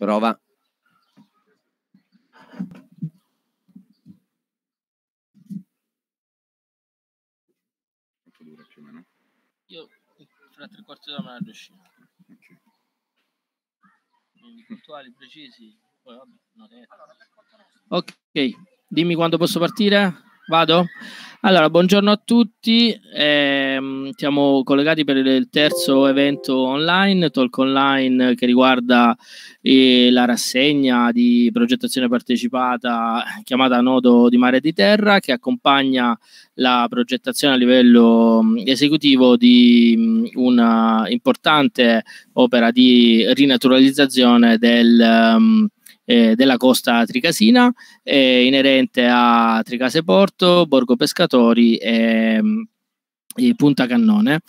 Prova. Quanto dura più o meno? Io fra tre quarti d'ora me la riuscivo. Ok. Quindi puntuali, precisi, poi vabbè, non è... Ok, dimmi quando posso partire. Vado? Allora, buongiorno a tutti, eh, siamo collegati per il terzo evento online, Talk Online, che riguarda eh, la rassegna di progettazione partecipata chiamata Nodo di Mare e di Terra, che accompagna la progettazione a livello mh, mm, esecutivo di mh, mm, una importante opera di rinaturalizzazione del... Mh, mm, eh, della costa tricasina, eh, inerente a Tricase Porto, Borgo Pescatori e, mm, e Punta Cannone.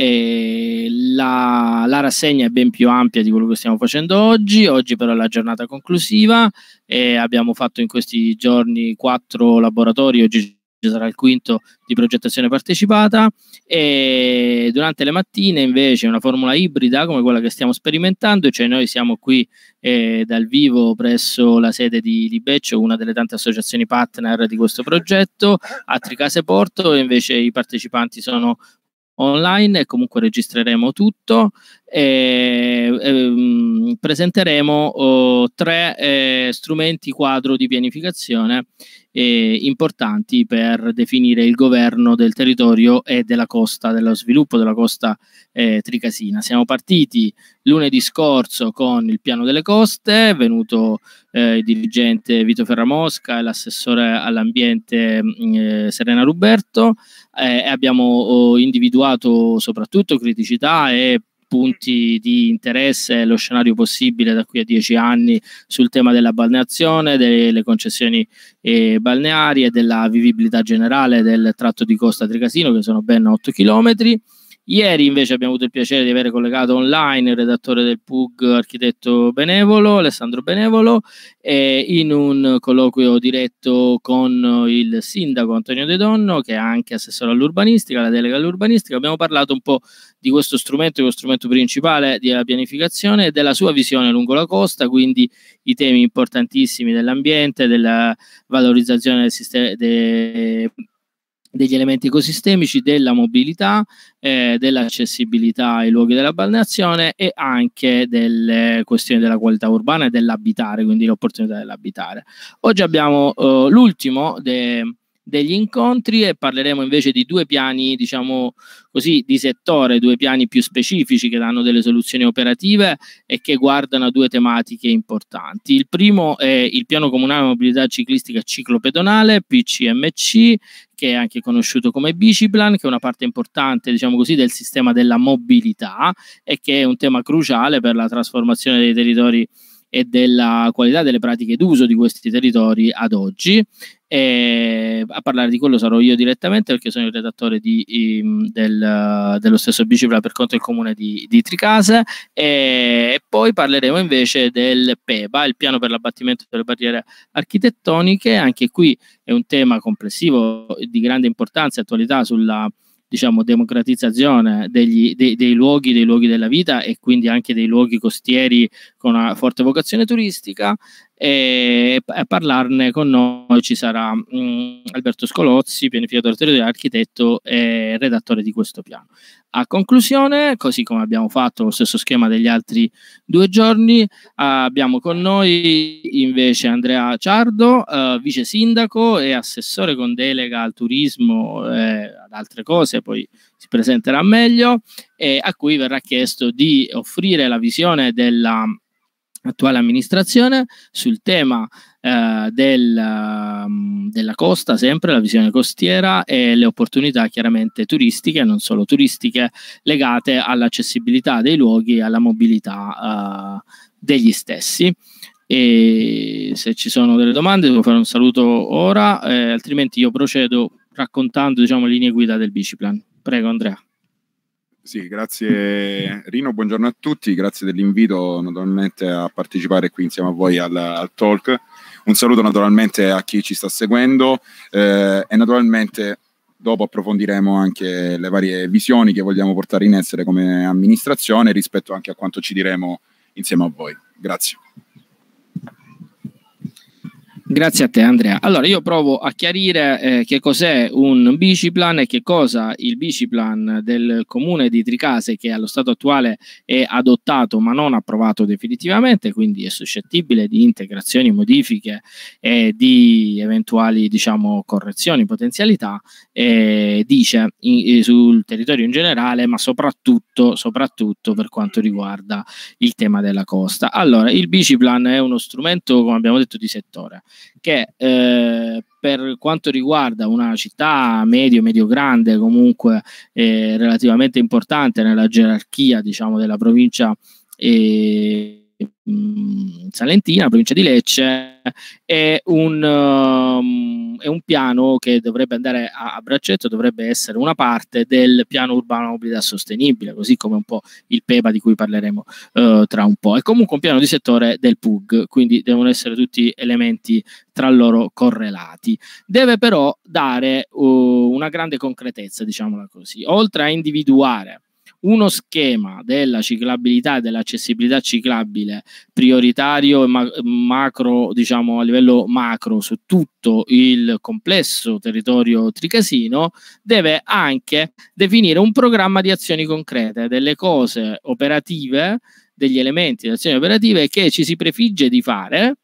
La, la, rassegna è ben più ampia di quello che stiamo facendo oggi, oggi però è la giornata conclusiva e abbiamo fatto in questi giorni quattro laboratori, oggi ci sarà il quinto di progettazione partecipata e durante le mattine invece una formula ibrida come quella che stiamo sperimentando, cioè noi siamo qui eh, dal vivo presso la sede di Libeccio, una delle tante associazioni partner di questo progetto, a Tricase Porto invece i partecipanti sono online e comunque registreremo tutto e, e mm, presenteremo oh, tre eh, strumenti quadro di pianificazione eh, importanti per definire il governo del territorio e della costa, dello sviluppo della costa eh, tricasina. Siamo partiti lunedì scorso con il piano delle coste, è venuto eh, il dirigente Vito Ferramosca e l'assessore all'ambiente mm, eh, Serena Ruberto eh, e abbiamo oh, individuato soprattutto criticità e punti di interesse lo scenario possibile da qui a dieci anni sul tema della balneazione, delle concessioni eh, balneari e della vivibilità generale del tratto di costa Tricasino che sono ben 8 chilometri. Ieri invece abbiamo avuto il piacere di avere collegato online il redattore del PUG, architetto Benevolo, Alessandro Benevolo, eh, in un colloquio diretto con il sindaco Antonio De Donno, che è anche assessore all'urbanistica, la delega all'urbanistica. Abbiamo parlato un po' di questo strumento, che è lo strumento principale della pianificazione e della sua visione lungo la costa, quindi i temi importantissimi dell'ambiente, della valorizzazione del sistema. De- degli elementi ecosistemici, della mobilità, eh, dell'accessibilità ai luoghi della balneazione e anche delle questioni della qualità urbana e dell'abitare, quindi l'opportunità dell'abitare. Oggi abbiamo eh, l'ultimo de, degli incontri e parleremo invece di due piani, diciamo così, di settore, due piani più specifici che danno delle soluzioni operative e che guardano a due tematiche importanti. Il primo è il piano comunale mobilità ciclistica ciclopedonale, PCMC, che è anche conosciuto come Biciplan, che è una parte importante, diciamo così, del sistema della mobilità e che è un tema cruciale per la trasformazione dei territori e della qualità delle pratiche d'uso di questi territori ad oggi. E a parlare di quello sarò io direttamente perché sono il redattore di, ehm, del, dello stesso Bicipla per conto del comune di, di Tricase e poi parleremo invece del PEBA, il piano per l'abbattimento delle barriere architettoniche, anche qui è un tema complessivo di grande importanza e attualità sulla diciamo, democratizzazione degli, dei, dei, luoghi, dei luoghi della vita e quindi anche dei luoghi costieri con una forte vocazione turistica e a parlarne con noi ci sarà mh, mm, Alberto Scolozzi, pianificatore territoriale, architetto e redattore di questo piano. A conclusione, così come abbiamo fatto lo stesso schema degli altri due giorni, abbiamo con noi invece Andrea Ciardo, eh, vice sindaco e assessore con delega al turismo e ad altre cose, poi si presenterà meglio, eh, a cui verrà chiesto di offrire la visione della attuale amministrazione sul tema eh, del, mm, della costa, sempre la visione costiera e le opportunità chiaramente turistiche, non solo turistiche, legate all'accessibilità dei luoghi e alla mobilità eh, degli stessi. E se ci sono delle domande devo fare un saluto ora, eh, altrimenti io procedo raccontando diciamo, linee guida del biciplan. Prego Andrea. Sì, grazie Rino, buongiorno a tutti, grazie dell'invito naturalmente a partecipare qui insieme a voi al, al talk. Un saluto naturalmente a chi ci sta seguendo eh, e naturalmente dopo approfondiremo anche le varie visioni che vogliamo portare in essere come amministrazione rispetto anche a quanto ci diremo insieme a voi. Grazie. Grazie a te Andrea. Allora io provo a chiarire eh, che cos'è un biciplan e che cosa il biciplan del comune di Tricase che allo stato attuale è adottato ma non approvato definitivamente, quindi è suscettibile di integrazioni, modifiche e di eventuali diciamo, correzioni, potenzialità, eh, dice in, eh, sul territorio in generale ma soprattutto, soprattutto per quanto riguarda il tema della costa. Allora il biciplan è uno strumento come abbiamo detto di settore che eh, per quanto riguarda una città medio, medio grande, comunque eh, relativamente importante nella gerarchia diciamo, della provincia eh, Mm, Salentina, provincia di Lecce, è un, um, è un, piano che dovrebbe andare a, a braccetto, dovrebbe essere una parte del piano urbano mobilità sostenibile, così come un po' il PEBA di cui parleremo uh, tra un po'. È comunque un piano di settore del PUG, quindi devono essere tutti elementi tra loro correlati. Deve però dare uh, una grande concretezza, diciamola così, oltre a individuare uno schema della ciclabilità e dell'accessibilità ciclabile prioritario e ma- macro, diciamo a livello macro su tutto il complesso territorio tricasino, deve anche definire un programma di azioni concrete, delle cose operative, degli elementi di azioni operative che ci si prefigge di fare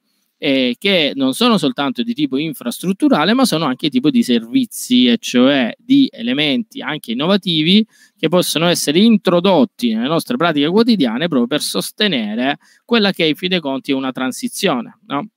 eh, che non sono soltanto di tipo infrastrutturale, ma sono anche tipo di servizi, e cioè di elementi anche innovativi che possono essere introdotti nelle nostre pratiche quotidiane proprio per sostenere quella che in fin dei conti è una transizione, no?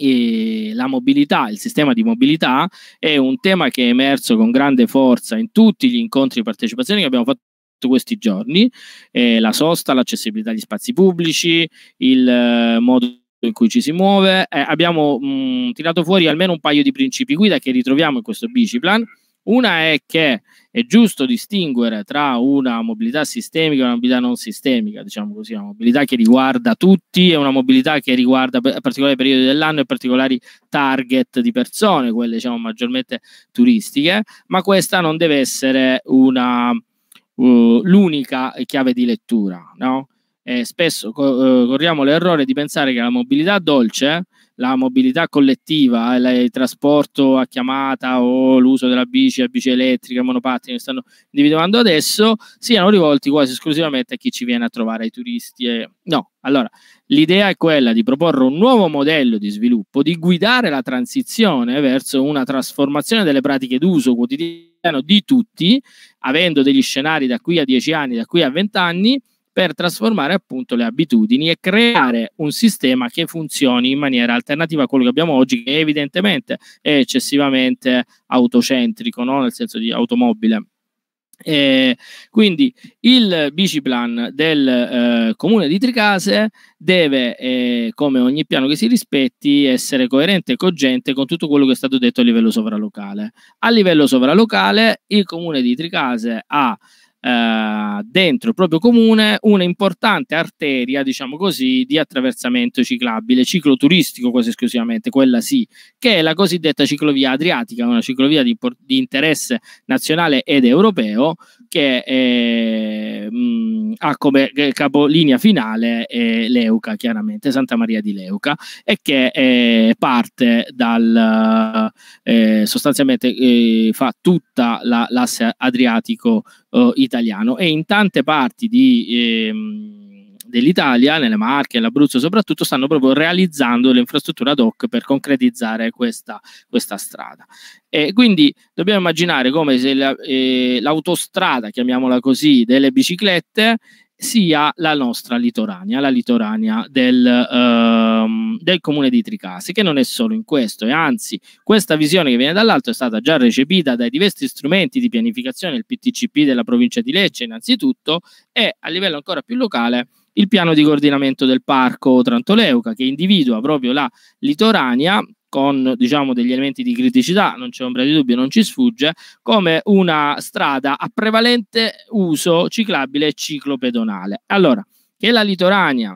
la mobilità, il sistema di mobilità è un tema che è emerso con grande forza in tutti gli incontri di partecipazione che abbiamo fatto questi giorni, eh, la sosta, l'accessibilità agli spazi pubblici, il eh, modo in cui ci si muove. Eh, abbiamo mh, mm, tirato fuori almeno un paio di principi guida che ritroviamo in questo biciplan. Una è che è giusto distinguere tra una mobilità sistemica e una mobilità non sistemica, diciamo così, una mobilità che riguarda tutti e una mobilità che riguarda particolari periodi dell'anno e particolari target di persone, quelle diciamo maggiormente turistiche, ma questa non deve essere una, uh, l'unica chiave di lettura, no? eh, spesso co- eh, corriamo l'errore di pensare che la mobilità dolce, la mobilità collettiva, eh, il, trasporto a chiamata o l'uso della bici, la bici elettrica, monopattini che stanno individuando adesso, siano rivolti quasi esclusivamente a chi ci viene a trovare, ai turisti. E... No, allora, l'idea è quella di proporre un nuovo modello di sviluppo, di guidare la transizione verso una trasformazione delle pratiche d'uso quotidiano di tutti, avendo degli scenari da qui a 10 anni, da qui a 20 anni, per trasformare appunto le abitudini e creare un sistema che funzioni in maniera alternativa a quello che abbiamo oggi, che evidentemente è eccessivamente autocentrico, no? nel senso di automobile. Eh, quindi il biciplan del eh, comune di Tricase deve, eh, come ogni piano che si rispetti, essere coerente e cogente con tutto quello che è stato detto a livello sovralocale. A livello sovralocale, il comune di Tricase ha eh, dentro il proprio comune una importante arteria, diciamo così, di attraversamento ciclabile, cicloturistico quasi esclusivamente, quella sì, che è la cosiddetta ciclovia adriatica, una ciclovia di, di interesse nazionale ed europeo, che è, eh, ha come eh, capolinea finale eh, Leuca, chiaramente, Santa Maria di Leuca, e che eh, parte dal, eh, sostanzialmente eh, fa tutta la, l'asse adriatico italiano e in tante parti di... Ehm, dell'Italia, nelle Marche nell'Abruzzo soprattutto, stanno proprio realizzando le infrastrutture ad hoc per concretizzare questa, questa strada. E quindi dobbiamo immaginare come se la, eh, l'autostrada, chiamiamola così, delle biciclette sia la nostra litorania, la litorania del, ehm, del, comune di Tricasi, che non è solo in questo, e anzi questa visione che viene dall'alto è stata già recepita dai diversi strumenti di pianificazione, il PTCP della provincia di Lecce innanzitutto, e a livello ancora più locale il piano di coordinamento del parco Trantoleuca che individua proprio la litorania con diciamo, degli elementi di criticità, non c'è ombra di dubbio, non ci sfugge, come una strada a prevalente uso ciclabile e ciclopedonale. Allora, che la litorania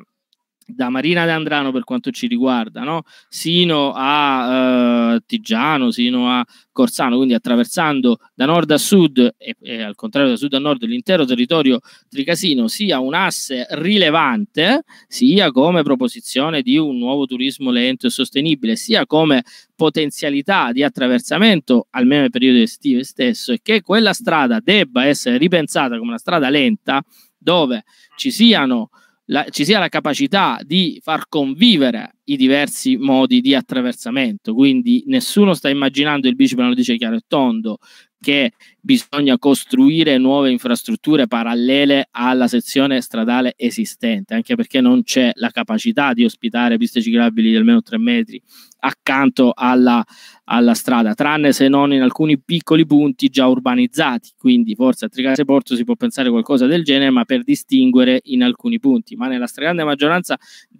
da Marina D'Andrano per quanto ci riguarda, no? sino a eh, Tigiano, sino a Corsano, quindi attraversando da nord a sud e, e, al contrario da sud a nord l'intero territorio tricasino, sia un asse rilevante, sia come proposizione di un nuovo turismo lento e sostenibile, sia come potenzialità di attraversamento, almeno nel periodo estivo stesso, e che quella strada debba essere ripensata come una strada lenta dove ci siano la, ci sia la capacità di far convivere i diversi modi di attraversamento. Quindi nessuno sta immaginando, il bici lo dice chiaro e tondo, che bisogna costruire nuove infrastrutture parallele alla sezione stradale esistente, anche perché non c'è la capacità di ospitare piste ciclabili di almeno 3 metri accanto alla, alla strada, tranne se non in alcuni piccoli punti già urbanizzati. Quindi forse a Tricase Porto si può pensare qualcosa del genere, ma per distinguere in alcuni punti. Ma nella stragrande maggioranza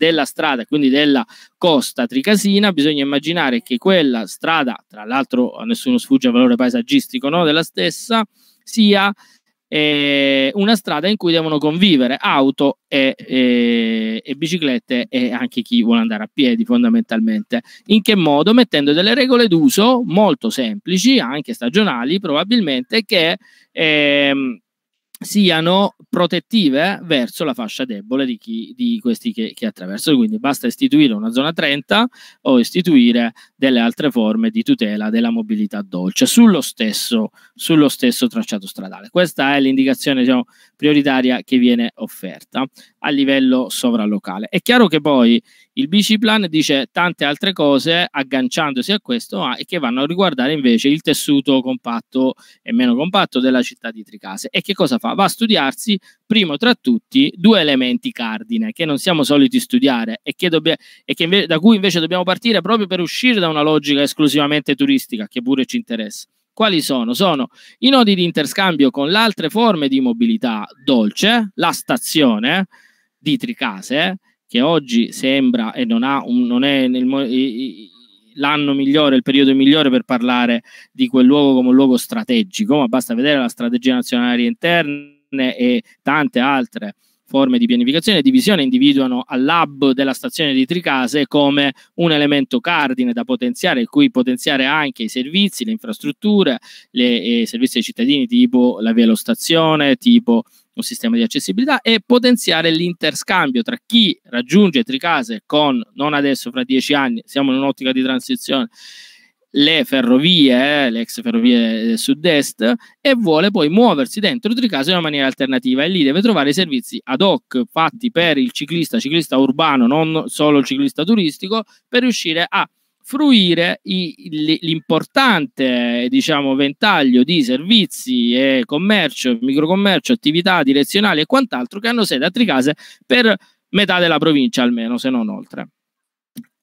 della strada, quindi della costa tricasina, bisogna immaginare che quella strada, tra l'altro a nessuno sfugge il valore paesaggistico no, della stessa, sia eh, una strada in cui devono convivere auto e, e, e, biciclette e anche chi vuole andare a piedi fondamentalmente. In che modo? Mettendo delle regole d'uso molto semplici, anche stagionali probabilmente, che... Ehm, siano protettive verso la fascia debole di, chi, di questi che, che attraversano. Quindi basta istituire una zona 30 o istituire delle altre forme di tutela della mobilità dolce sullo stesso, sullo stesso tracciato stradale. Questa è l'indicazione diciamo, prioritaria che viene offerta a livello sovralocale. È chiaro che poi il BC Plan dice tante altre cose agganciandosi a questo ma che vanno a riguardare invece il tessuto compatto e meno compatto della città di Tricase. E che cosa fa? Va a studiarsi primo tra tutti due elementi cardine che non siamo soliti studiare e, che dobbia, e che da cui invece dobbiamo partire proprio per uscire da una logica esclusivamente turistica che pure ci interessa. Quali sono? Sono i nodi di interscambio con le altre forme di mobilità dolce, la stazione, di Tricase, che oggi sembra e non, ha un, non è nel, l'anno migliore, il periodo migliore per parlare di quel luogo come un luogo strategico, ma basta vedere la strategia nazionale interna e tante altre forme di pianificazione e divisione individuano al lab della stazione di Tricase come un elemento cardine da potenziare, in cui potenziare anche i servizi, le infrastrutture, i eh, servizi ai cittadini tipo la velostazione, tipo un sistema di accessibilità e potenziare l'interscambio tra chi raggiunge Tricase con, non adesso, fra dieci anni, siamo in un'ottica di transizione, le ferrovie, eh, le ex ferrovie eh, sud-est, e vuole poi muoversi dentro Tricase in una maniera alternativa e lì deve trovare i servizi ad hoc fatti per il ciclista, ciclista urbano, non solo il ciclista turistico, per riuscire a fruire i, l'importante diciamo, ventaglio di servizi e commercio, microcommercio, attività direzionali e quant'altro che hanno sede a Tricase per metà della provincia almeno, se non oltre.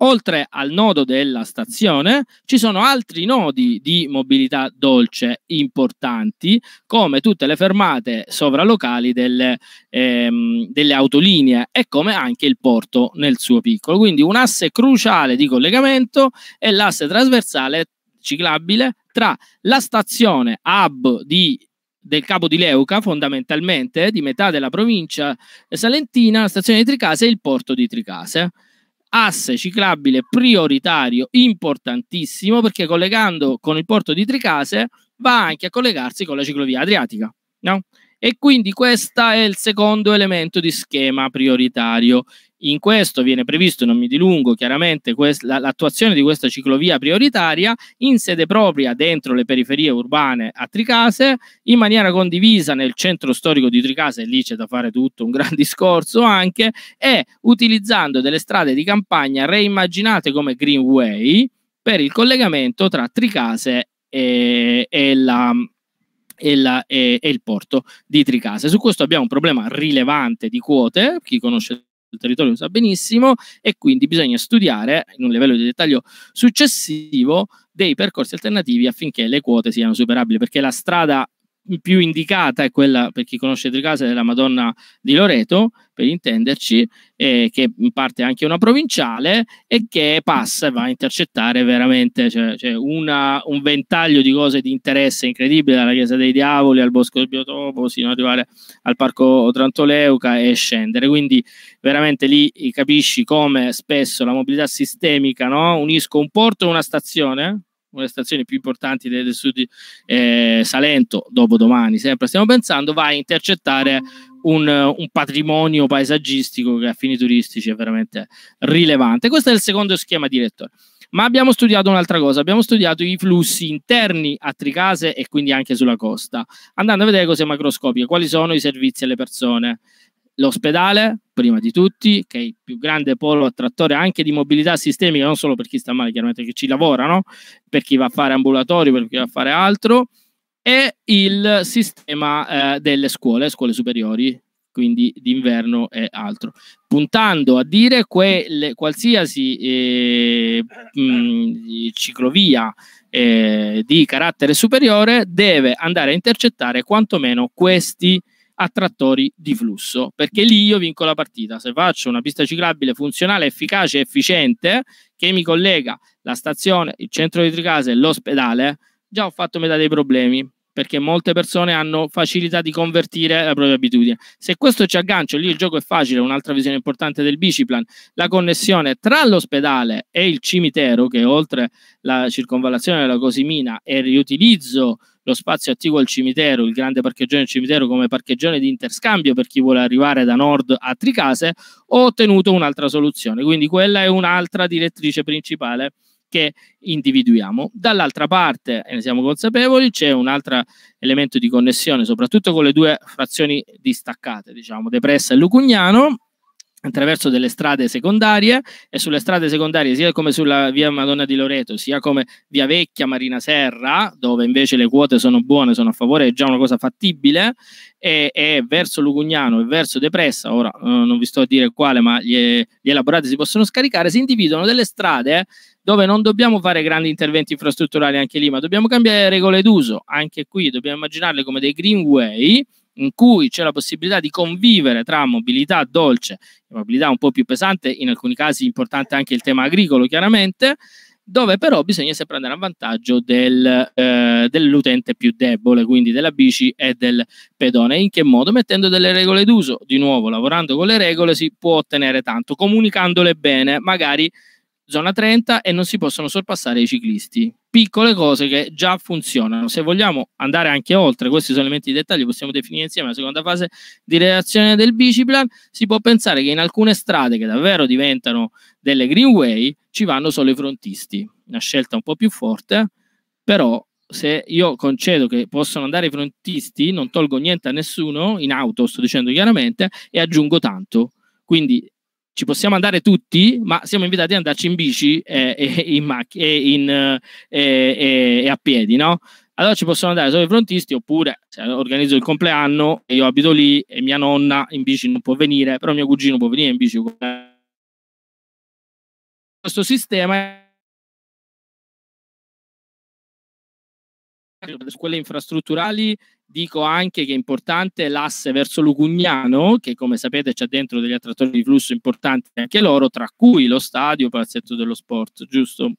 Oltre al nodo della stazione ci sono altri nodi di mobilità dolce importanti, come tutte le fermate sovralocali delle, ehm, delle autolinee e come anche il porto nel suo piccolo. Quindi un asse cruciale di collegamento è l'asse trasversale ciclabile tra la stazione hub di del capo di Leuca, fondamentalmente di metà della provincia salentina, la stazione di Tricase e il porto di Tricase asse ciclabile prioritario importantissimo perché collegando con il porto di Tricase va anche a collegarsi con la ciclovia adriatica. No? E quindi questo è il secondo elemento di schema prioritario. In questo viene previsto, non mi dilungo chiaramente, l'attuazione di questa ciclovia prioritaria in sede propria dentro le periferie urbane a Tricase, in maniera condivisa nel centro storico di Tricase, lì c'è da fare tutto un gran discorso anche, e utilizzando delle strade di campagna reimmaginate come Greenway per il collegamento tra Tricase e, e la, e, la, e, e, il porto di Tricase. Su questo abbiamo un problema rilevante di quote, chi conosce il territorio lo sa benissimo e quindi bisogna studiare in un livello di dettaglio successivo dei percorsi alternativi affinché le quote siano superabili perché la strada più indicata è quella, per chi conosce Tricase, della Madonna di Loreto, per intenderci, eh, che in parte è anche una provinciale e che passa e va a intercettare veramente cioè, cioè una, un ventaglio di cose di interesse incredibile, dalla Chiesa dei Diavoli al Bosco del Biotopo, sino ad arrivare al Parco Trantoleuca e scendere. Quindi veramente lì capisci come spesso la mobilità sistemica, no? unisco un porto e una stazione, una delle stazioni più importanti del, del sud eh, Salento, dopo domani sempre stiamo pensando, va a intercettare un, un, patrimonio paesaggistico che a fini turistici è veramente rilevante. Questo è il secondo schema direttore. Ma abbiamo studiato un'altra cosa, abbiamo studiato i flussi interni a Tricase e quindi anche sulla costa, andando a vedere cose macroscopiche, quali sono i servizi alle persone, l'ospedale, prima di tutti, che è il più grande polo attrattore anche di mobilità sistemica, non solo per chi sta male, chiaramente che ci lavorano, per chi va a fare ambulatorio, per chi va a fare altro, e il sistema eh, delle scuole, scuole superiori, quindi d'inverno e altro, puntando a dire quelle, qualsiasi eh, mh, ciclovia eh, di carattere superiore deve andare a intercettare quantomeno questi a trattori di flusso, perché lì io vinco la partita. Se faccio una pista ciclabile funzionale, efficace e efficiente, che mi collega la stazione, il centro di Tricase e l'ospedale, già ho fatto metà dei problemi, perché molte persone hanno facilità di convertire la propria abitudine. Se questo ci aggancio, lì il gioco è facile, un'altra visione importante del biciplan, la connessione tra l'ospedale e il cimitero, che oltre la circonvallazione della Cosimina è riutilizzo lo spazio attivo al cimitero, il grande parcheggione del cimitero come parcheggione di interscambio per chi vuole arrivare da nord a Tricase, ho ottenuto un'altra soluzione. Quindi quella è un'altra direttrice principale che individuiamo. Dall'altra parte, e ne siamo consapevoli, c'è un altro elemento di connessione, soprattutto con le due frazioni distaccate, diciamo, Depressa e Lucugnano, attraverso delle strade secondarie e sulle strade secondarie sia come sulla via Madonna di Loreto sia come via Vecchia Marina Serra dove invece le quote sono buone sono a favore è già una cosa fattibile e, e verso Lugugnano e verso Depressa ora eh, non vi sto a dire quale ma gli, gli elaborati si possono scaricare si individuano delle strade dove non dobbiamo fare grandi interventi infrastrutturali anche lì ma dobbiamo cambiare regole d'uso anche qui dobbiamo immaginarle come dei greenway in cui c'è la possibilità di convivere tra mobilità dolce e mobilità un po' più pesante, in alcuni casi importante anche il tema agricolo chiaramente, dove però bisogna sempre andare a vantaggio del, eh, dell'utente più debole, quindi della bici e del pedone. In che modo? Mettendo delle regole d'uso, di nuovo lavorando con le regole si può ottenere tanto, comunicandole bene, magari zona 30 e non si possono sorpassare i ciclisti piccole cose che già funzionano. Se vogliamo andare anche oltre, questi sono elementi di dettaglio, possiamo definire insieme la seconda fase di reazione del biciplan, si può pensare che in alcune strade che davvero diventano delle greenway ci vanno solo i frontisti. Una scelta un po' più forte, però se io concedo che possono andare i frontisti, non tolgo niente a nessuno, in auto sto dicendo chiaramente, e aggiungo tanto. Quindi ci possiamo andare tutti, ma siamo invitati ad andarci in bici e, e, in mac- e, in, e, a piedi, no? Allora ci possono andare solo i frontisti oppure se organizzo il compleanno e io abito lì e mia nonna in bici non può venire, però mio cugino può venire in bici. Questo sistema su quelle infrastrutturali dico anche che è importante l'asse verso Lugugnano, che come sapete c'è dentro degli attrattori di flusso importanti anche loro, tra cui lo stadio Palazzetto dello Sport, giusto?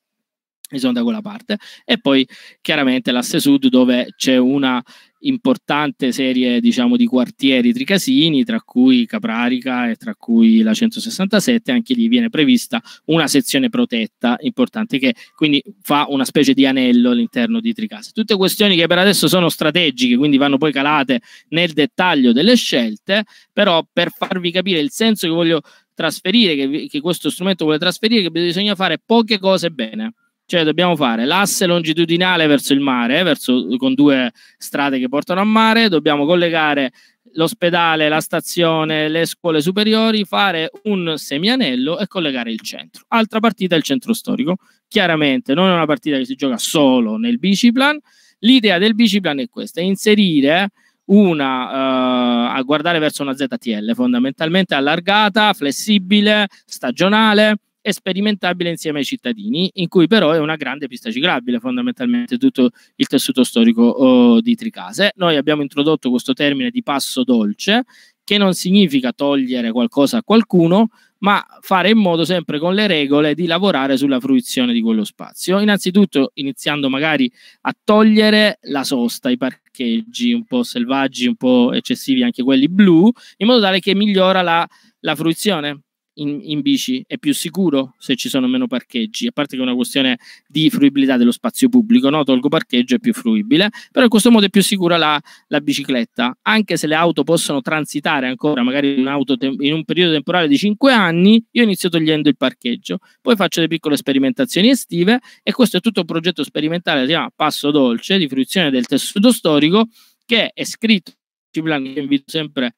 e sono da quella parte. E poi chiaramente l'asse sud dove c'è una importante serie diciamo di quartieri tricasini tra cui Caprarica e tra cui la 167 anche lì viene prevista una sezione protetta importante che quindi fa una specie di anello all'interno di Tricase tutte questioni che per adesso sono strategiche quindi vanno poi calate nel dettaglio delle scelte però per farvi capire il senso che voglio trasferire che, che questo strumento vuole trasferire che bisogna fare poche cose bene cioè dobbiamo fare l'asse longitudinale verso il mare, verso, con due strade che portano a mare, dobbiamo collegare l'ospedale, la stazione, le scuole superiori, fare un semianello e collegare il centro. Altra partita è il centro storico. Chiaramente non è una partita che si gioca solo nel biciplan. L'idea del biciplan è questa, è inserire una uh, a guardare verso una ZTL fondamentalmente allargata, flessibile, stagionale, e sperimentabile insieme ai cittadini, in cui però è una grande pista ciclabile fondamentalmente tutto il tessuto storico oh, di Tricase. Noi abbiamo introdotto questo termine di passo dolce, che non significa togliere qualcosa a qualcuno, ma fare in modo sempre con le regole di lavorare sulla fruizione di quello spazio. Innanzitutto iniziando magari a togliere la sosta, i parcheggi un po' selvaggi, un po' eccessivi, anche quelli blu, in modo tale che migliora la, la fruizione in, in, bici è più sicuro se ci sono meno parcheggi, a parte che è una questione di fruibilità dello spazio pubblico, no? tolgo parcheggio è più fruibile, però in questo modo è più sicura la, la bicicletta, anche se le auto possono transitare ancora magari in, te- in un periodo temporale di 5 anni, io inizio togliendo il parcheggio, poi faccio le piccole sperimentazioni estive e questo è tutto un progetto sperimentale, si chiama Passo Dolce, di fruizione del tessuto storico, che è scritto invito sempre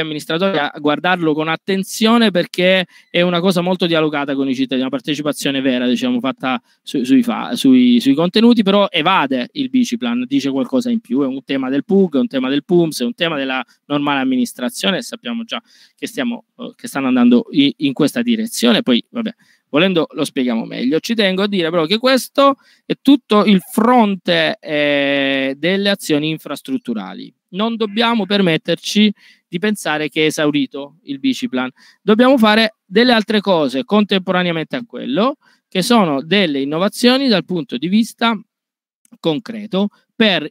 amministratori a guardarlo con attenzione perché è una cosa molto dialogata con i cittadini, una partecipazione vera, diciamo, fatta su, sui, fa, sui, sui, contenuti, però evade il biciplan, dice qualcosa in più, è un tema del PUG, è un tema del PUMS, è un tema della normale amministrazione, sappiamo già che, stiamo, oh, che stanno andando in, in questa direzione, poi vabbè, volendo lo spieghiamo meglio. Ci tengo a dire però che questo è tutto il fronte eh, delle azioni infrastrutturali non dobbiamo permetterci di pensare che è esaurito il biciplan. Dobbiamo fare delle altre cose contemporaneamente a quello, che sono delle innovazioni dal punto di vista concreto per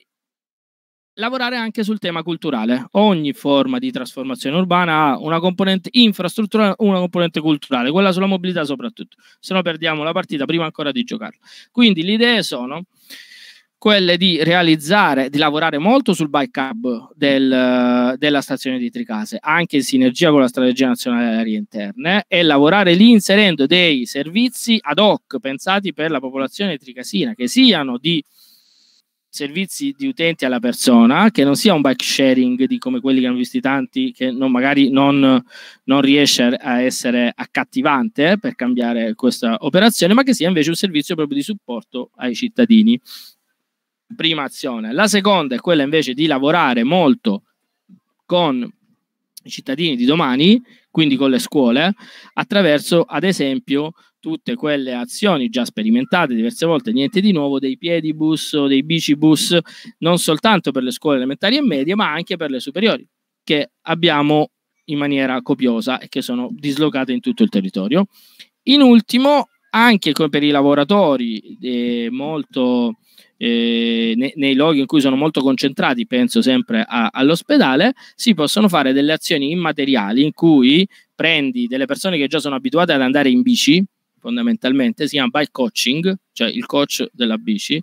lavorare anche sul tema culturale. Ogni forma di trasformazione urbana ha una componente infrastrutturale, una componente culturale, quella sulla mobilità soprattutto, se no perdiamo la partita prima ancora di giocarla. Quindi le idee sono quelle di realizzare, di lavorare molto sul bike hub del, della stazione di Tricase, anche in sinergia con la strategia nazionale delle aree interne, e lavorare lì inserendo dei servizi ad hoc pensati per la popolazione tricasina, che siano di servizi di utenti alla persona, che non sia un bike sharing di come quelli che hanno visto tanti, che non, magari non, non riesce a essere accattivante per cambiare questa operazione, ma che sia invece un servizio proprio di supporto ai cittadini prima azione. La seconda è quella invece di lavorare molto con i cittadini di domani, quindi con le scuole, attraverso ad esempio tutte quelle azioni già sperimentate diverse volte, niente di nuovo, dei piedibus o dei bus, non soltanto per le scuole elementari e medie, ma anche per le superiori, che abbiamo in maniera copiosa e che sono dislocate in tutto il territorio. In ultimo, anche per i lavoratori eh, molto eh, nei, nei luoghi in cui sono molto concentrati, penso sempre a, all'ospedale, si possono fare delle azioni immateriali in cui prendi delle persone che già sono abituate ad andare in bici, fondamentalmente, si chiama bike coaching, cioè il coach della bici,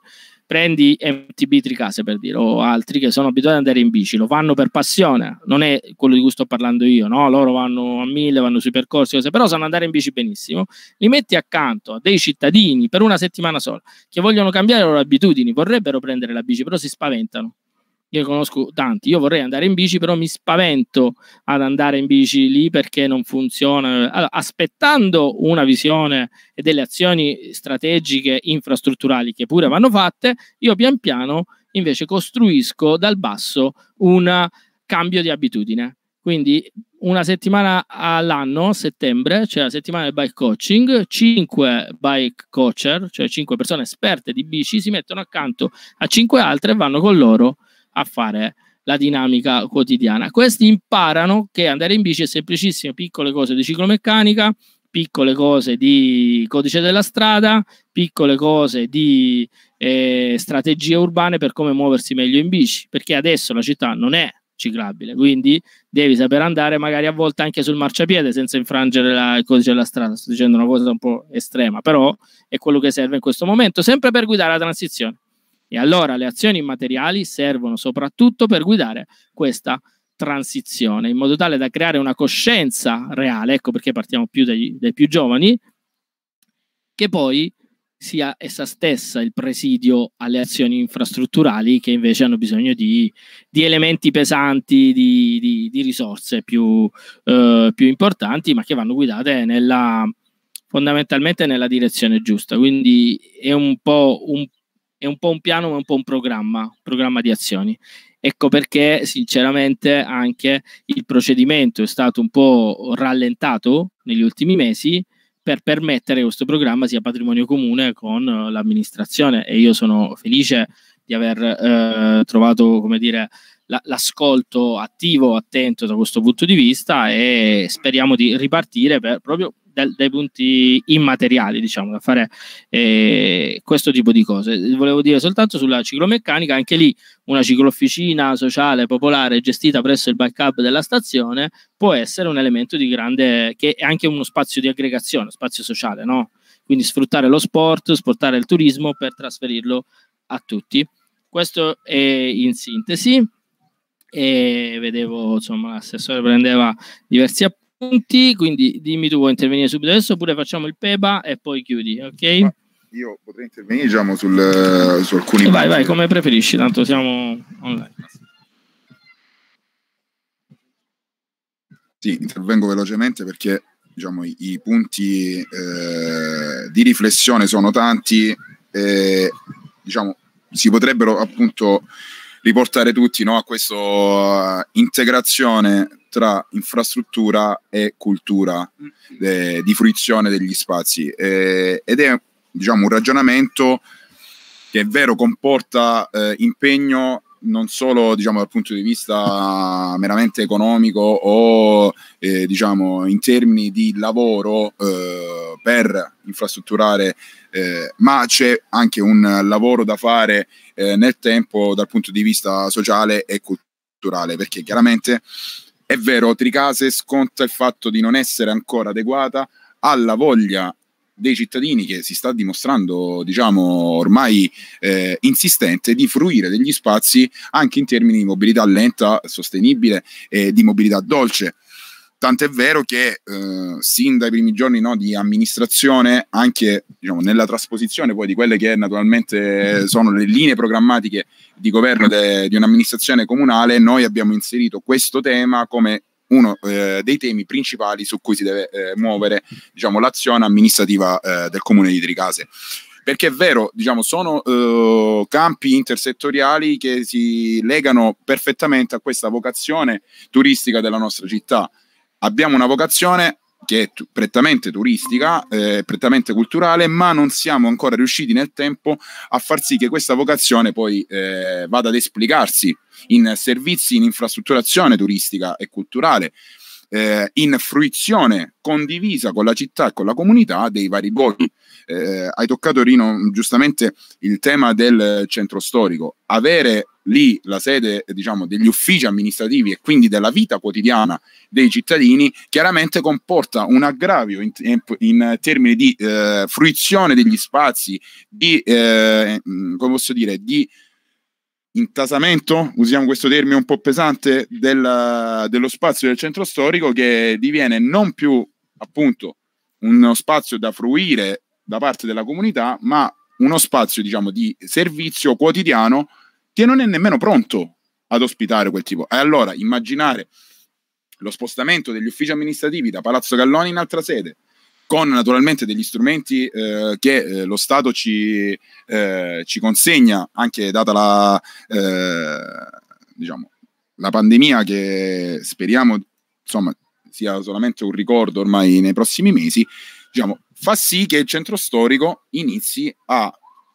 prendi MTB Tricase per dire, o altri che sono abituati ad andare in bici, lo fanno per passione, non è quello di cui sto parlando io, no? Loro vanno a mille, vanno sui percorsi, cose, però sanno andare in bici benissimo. Li metti accanto a dei cittadini per una settimana sola che vogliono cambiare le loro abitudini, vorrebbero prendere la bici, però si spaventano io conosco tanti, io vorrei andare in bici, però mi spavento ad andare in bici lì perché non funziona. Allora, aspettando una visione e delle azioni strategiche infrastrutturali che pure vanno fatte, io pian piano invece costruisco dal basso un cambio di abitudine. Quindi una settimana all'anno, a settembre, c'è cioè la settimana del bike coaching, 5 bike coacher, cioè 5 persone esperte di bici, si mettono accanto a 5 altre e vanno con loro a fare la dinamica quotidiana. Questi imparano che andare in bici è semplicissimo, piccole cose di ciclomeccanica, piccole cose di codice della strada, piccole cose di eh, strategie urbane per come muoversi meglio in bici, perché adesso la città non è ciclabile, quindi devi saper andare magari a volte anche sul marciapiede senza infrangere la, il codice della strada, sto dicendo una cosa un po' estrema, però è quello che serve in questo momento, sempre per guidare la transizione. E allora le azioni immateriali servono soprattutto per guidare questa transizione, in modo tale da creare una coscienza reale, ecco perché partiamo più dai, dai più giovani, che poi sia essa stessa il presidio alle azioni infrastrutturali che invece hanno bisogno di, di elementi pesanti, di, di, di risorse più, eh, più, importanti, ma che vanno guidate nella, fondamentalmente nella direzione giusta. Quindi è un po' un è un po' un piano, ma è un po' un programma, un programma di azioni. Ecco perché sinceramente anche il procedimento è stato un po' rallentato negli ultimi mesi per permettere che questo programma sia patrimonio comune con l'amministrazione e io sono felice di aver eh, trovato, come dire, la, l'ascolto attivo, attento da questo punto di vista e speriamo di ripartire per, proprio dal, dai punti immateriali, diciamo, da fare eh, questo tipo di cose. Volevo dire soltanto sulla ciclomeccanica, anche lì una ciclofficina sociale popolare gestita presso il bike hub della stazione può essere un elemento di grande, che è anche uno spazio di aggregazione, spazio sociale, no? Quindi sfruttare lo sport, sfruttare il turismo per trasferirlo a tutti. Questo è in sintesi e vedevo insomma l'assessore prendeva diversi appunti punti, quindi dimmi tu vuoi intervenire subito adesso oppure facciamo il PEBA e poi chiudi, ok? Ma io potrei intervenire diciamo sul, su alcuni... Vai, vai, come preferisci, tanto siamo online. Sì, intervengo velocemente perché diciamo, i, i punti eh, di riflessione sono tanti e diciamo, si potrebbero appunto riportare tutti no, a questa uh, eh, integrazione tra infrastruttura e cultura mm. eh, di fruizione degli spazi. Eh, ed è diciamo, un ragionamento che è vero comporta eh, impegno non solo diciamo, dal punto di vista meramente economico o eh, diciamo, in termini di lavoro eh, per infrastrutturare, eh, ma c'è anche un lavoro da fare eh, nel tempo dal punto di vista sociale e culturale, perché chiaramente è vero, Tricase sconta il fatto di non essere ancora adeguata alla voglia dei cittadini che si sta dimostrando diciamo ormai eh, insistente di fruire degli spazi anche in termini di mobilità lenta, sostenibile e di mobilità dolce. Tant'è vero che eh, sin dai primi giorni no, di amministrazione, anche diciamo, nella trasposizione poi di quelle che naturalmente sono le linee programmatiche di governo de, di un'amministrazione comunale, noi abbiamo inserito questo tema come uno eh, dei temi principali su cui si deve eh, muovere diciamo, l'azione amministrativa eh, del comune di Tricase. Perché è vero, diciamo, sono eh, campi intersettoriali che si legano perfettamente a questa vocazione turistica della nostra città. Abbiamo una vocazione che è prettamente turistica, eh, prettamente culturale, ma non siamo ancora riusciti nel tempo a far sì che questa vocazione poi eh, vada ad esplicarsi in servizi, in infrastrutturazione turistica e culturale, eh, in fruizione condivisa con la città e con la comunità dei vari luoghi. Eh, hai toccato, Rino, giustamente il tema del centro storico. Avere lì la sede diciamo, degli uffici amministrativi e quindi della vita quotidiana dei cittadini, chiaramente comporta un aggravio in, in termini di eh, fruizione degli spazi, di, eh, mm, come posso dire, di intasamento, usiamo questo termine un po' pesante, del, dello spazio del centro storico che diviene non più appunto uno spazio da fruire da parte della comunità, ma uno spazio diciamo di servizio quotidiano che non è nemmeno pronto ad ospitare quel tipo. E allora immaginare lo spostamento degli uffici amministrativi da Palazzo Galloni in altra sede, con naturalmente degli strumenti eh, che eh, lo Stato ci, eh, ci, consegna, anche data la, eh, diciamo, la pandemia che speriamo insomma, sia solamente un ricordo ormai nei prossimi mesi, diciamo, fa sì che il centro storico inizi a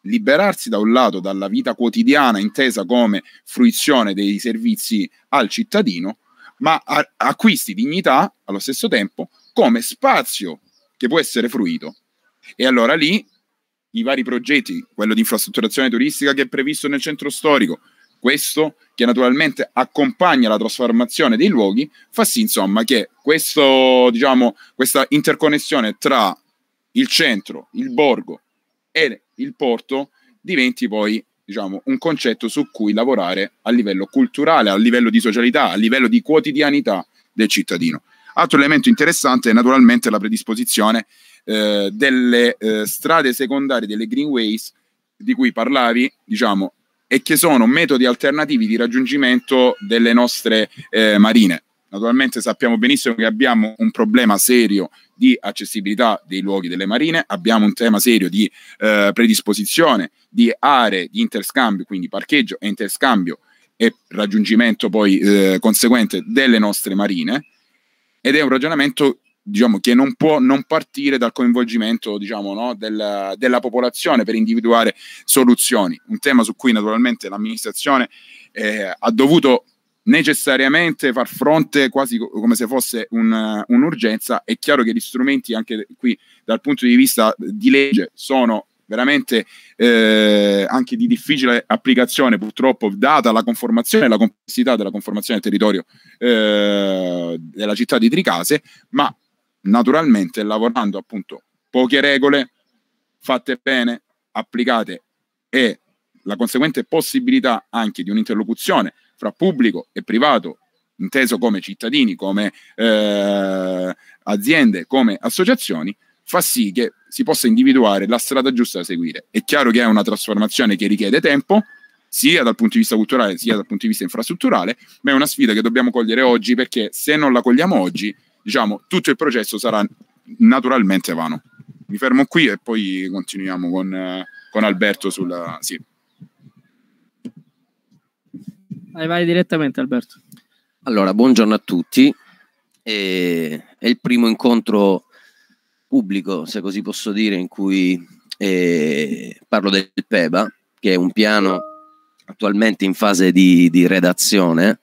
liberarsi da un lato dalla vita quotidiana intesa come fruizione dei servizi al cittadino, ma a- acquisti dignità allo stesso tempo come spazio che può essere fruito. E allora lì i vari progetti, quello di infrastrutturazione turistica che è previsto nel centro storico, questo che naturalmente accompagna la trasformazione dei luoghi, fa sì insomma che questo, diciamo, questa interconnessione tra il centro, il borgo e il porto diventi poi diciamo, un concetto su cui lavorare a livello culturale, a livello di socialità, a livello di quotidianità del cittadino. Altro elemento interessante è naturalmente la predisposizione eh, delle eh, strade secondarie, delle greenways di cui parlavi, diciamo, e che sono metodi alternativi di raggiungimento delle nostre eh, marine. Naturalmente sappiamo benissimo che abbiamo un problema serio di accessibilità dei luoghi delle marine, abbiamo un tema serio di eh, predisposizione di aree di interscambio, quindi parcheggio e interscambio e raggiungimento poi eh, conseguente delle nostre marine ed è un ragionamento diciamo, che non può non partire dal coinvolgimento diciamo, no, della, della, popolazione per individuare soluzioni, un tema su cui naturalmente l'amministrazione eh, ha dovuto necessariamente far fronte quasi come se fosse un, un'urgenza, è chiaro che gli strumenti anche qui dal punto di vista di legge sono veramente eh, anche di difficile applicazione purtroppo data la conformazione e la complessità della conformazione del territorio eh, della città di Tricase, ma naturalmente lavorando appunto poche regole fatte bene, applicate e la conseguente possibilità anche di un'interlocuzione fra pubblico e privato, inteso come cittadini, come eh, aziende, come associazioni, fa sì che si possa individuare la strada giusta da seguire. È chiaro che è una trasformazione che richiede tempo, sia dal punto di vista culturale sia dal punto di vista infrastrutturale, ma è una sfida che dobbiamo cogliere oggi perché se non la cogliamo oggi, diciamo, tutto il processo sarà naturalmente vano. Mi fermo qui e poi continuiamo con, eh, con Alberto sulla... Sì. Vai, vai direttamente Alberto. Allora, buongiorno a tutti. Eh, è il primo incontro pubblico, se così posso dire, in cui eh, parlo del PEBA, che è un piano attualmente in fase di, di redazione,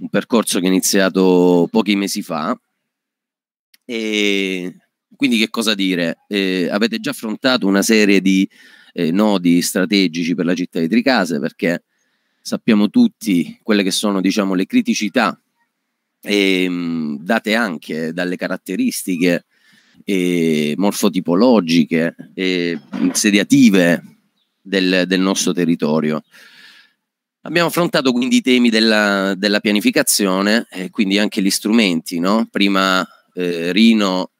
un percorso che è iniziato pochi mesi fa. E quindi che cosa dire? Eh, avete già affrontato una serie di eh, nodi strategici per la città di Tricase perché sappiamo tutti quelle che sono diciamo, le criticità e, ehm, mh, date anche dalle caratteristiche e eh, morfotipologiche e eh, sediative del, del, nostro territorio. Abbiamo affrontato quindi i temi della, della pianificazione e eh, quindi anche gli strumenti. No? Prima eh, Rino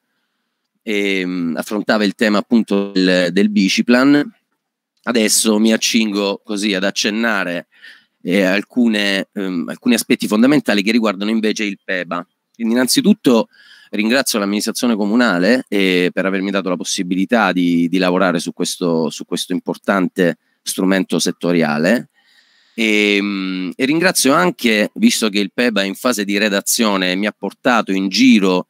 eh, affrontava il tema appunto del, del biciplan, adesso mi accingo così ad accennare eh, alcune, ehm, alcuni aspetti fondamentali che riguardano invece il PEBA. Quindi innanzitutto ringrazio l'amministrazione comunale eh, per avermi dato la possibilità di, di lavorare su questo, su questo, importante strumento settoriale e, ehm, e, ringrazio anche, visto che il PEBA è in fase di redazione, mi ha portato in giro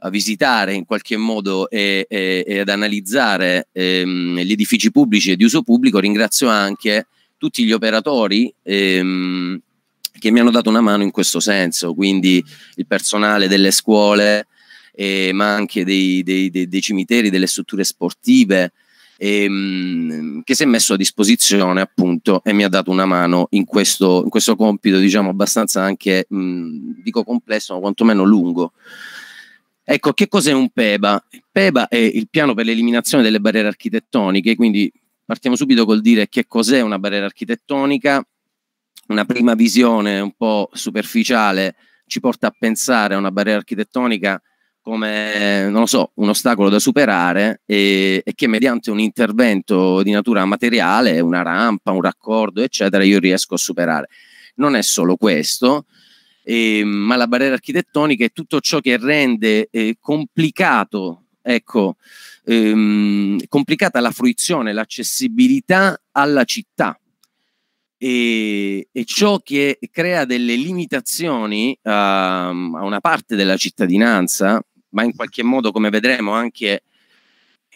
a visitare in qualche modo e, e, e ad analizzare ehm, gli edifici pubblici e di uso pubblico, ringrazio anche tutti gli operatori ehm, che mi hanno dato una mano in questo senso, quindi il personale delle scuole, eh, ma anche dei, dei, dei, dei, cimiteri, delle strutture sportive, ehm, che si è messo a disposizione appunto e mi ha dato una mano in questo, in questo compito, diciamo abbastanza anche, mh, dico complesso, ma quantomeno lungo. Ecco, che cos'è un PEBA? PEBA è il piano per l'eliminazione delle barriere architettoniche, quindi Partiamo subito col dire che cos'è una barriera architettonica. Una prima visione un po' superficiale ci porta a pensare a una barriera architettonica come, non lo so, un ostacolo da superare e, e, che mediante un intervento di natura materiale, una rampa, un raccordo, eccetera, io riesco a superare. Non è solo questo, eh, ma la barriera architettonica è tutto ciò che rende eh, complicato ecco, ehm, complicata la fruizione, l'accessibilità alla città e, e, ciò che crea delle limitazioni uh, a una parte della cittadinanza, ma in qualche modo, come vedremo, anche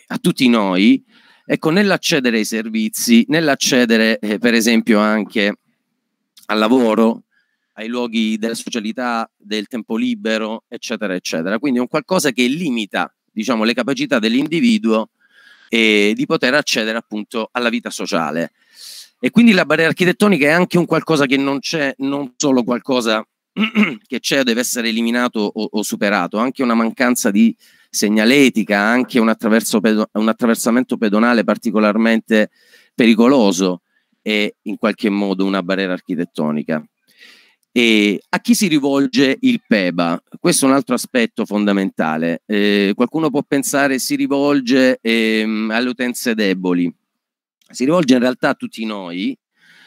a tutti noi, ecco, nell'accedere ai servizi, nell'accedere eh, per esempio anche al lavoro, ai luoghi della socialità, del tempo libero, eccetera, eccetera. Quindi è un qualcosa che limita diciamo, le capacità dell'individuo e di poter accedere appunto alla vita sociale. E quindi la barriera architettonica è anche un qualcosa che non c'è, non solo qualcosa che c'è o deve essere eliminato o, o, superato, anche una mancanza di segnaletica, anche un, pedo un attraversamento pedonale particolarmente pericoloso è in qualche modo una barriera architettonica. E a chi si rivolge il PEBA? Questo è un altro aspetto fondamentale. Eh, qualcuno può pensare si rivolge ehm, alle utenze deboli. Si rivolge in realtà a tutti noi,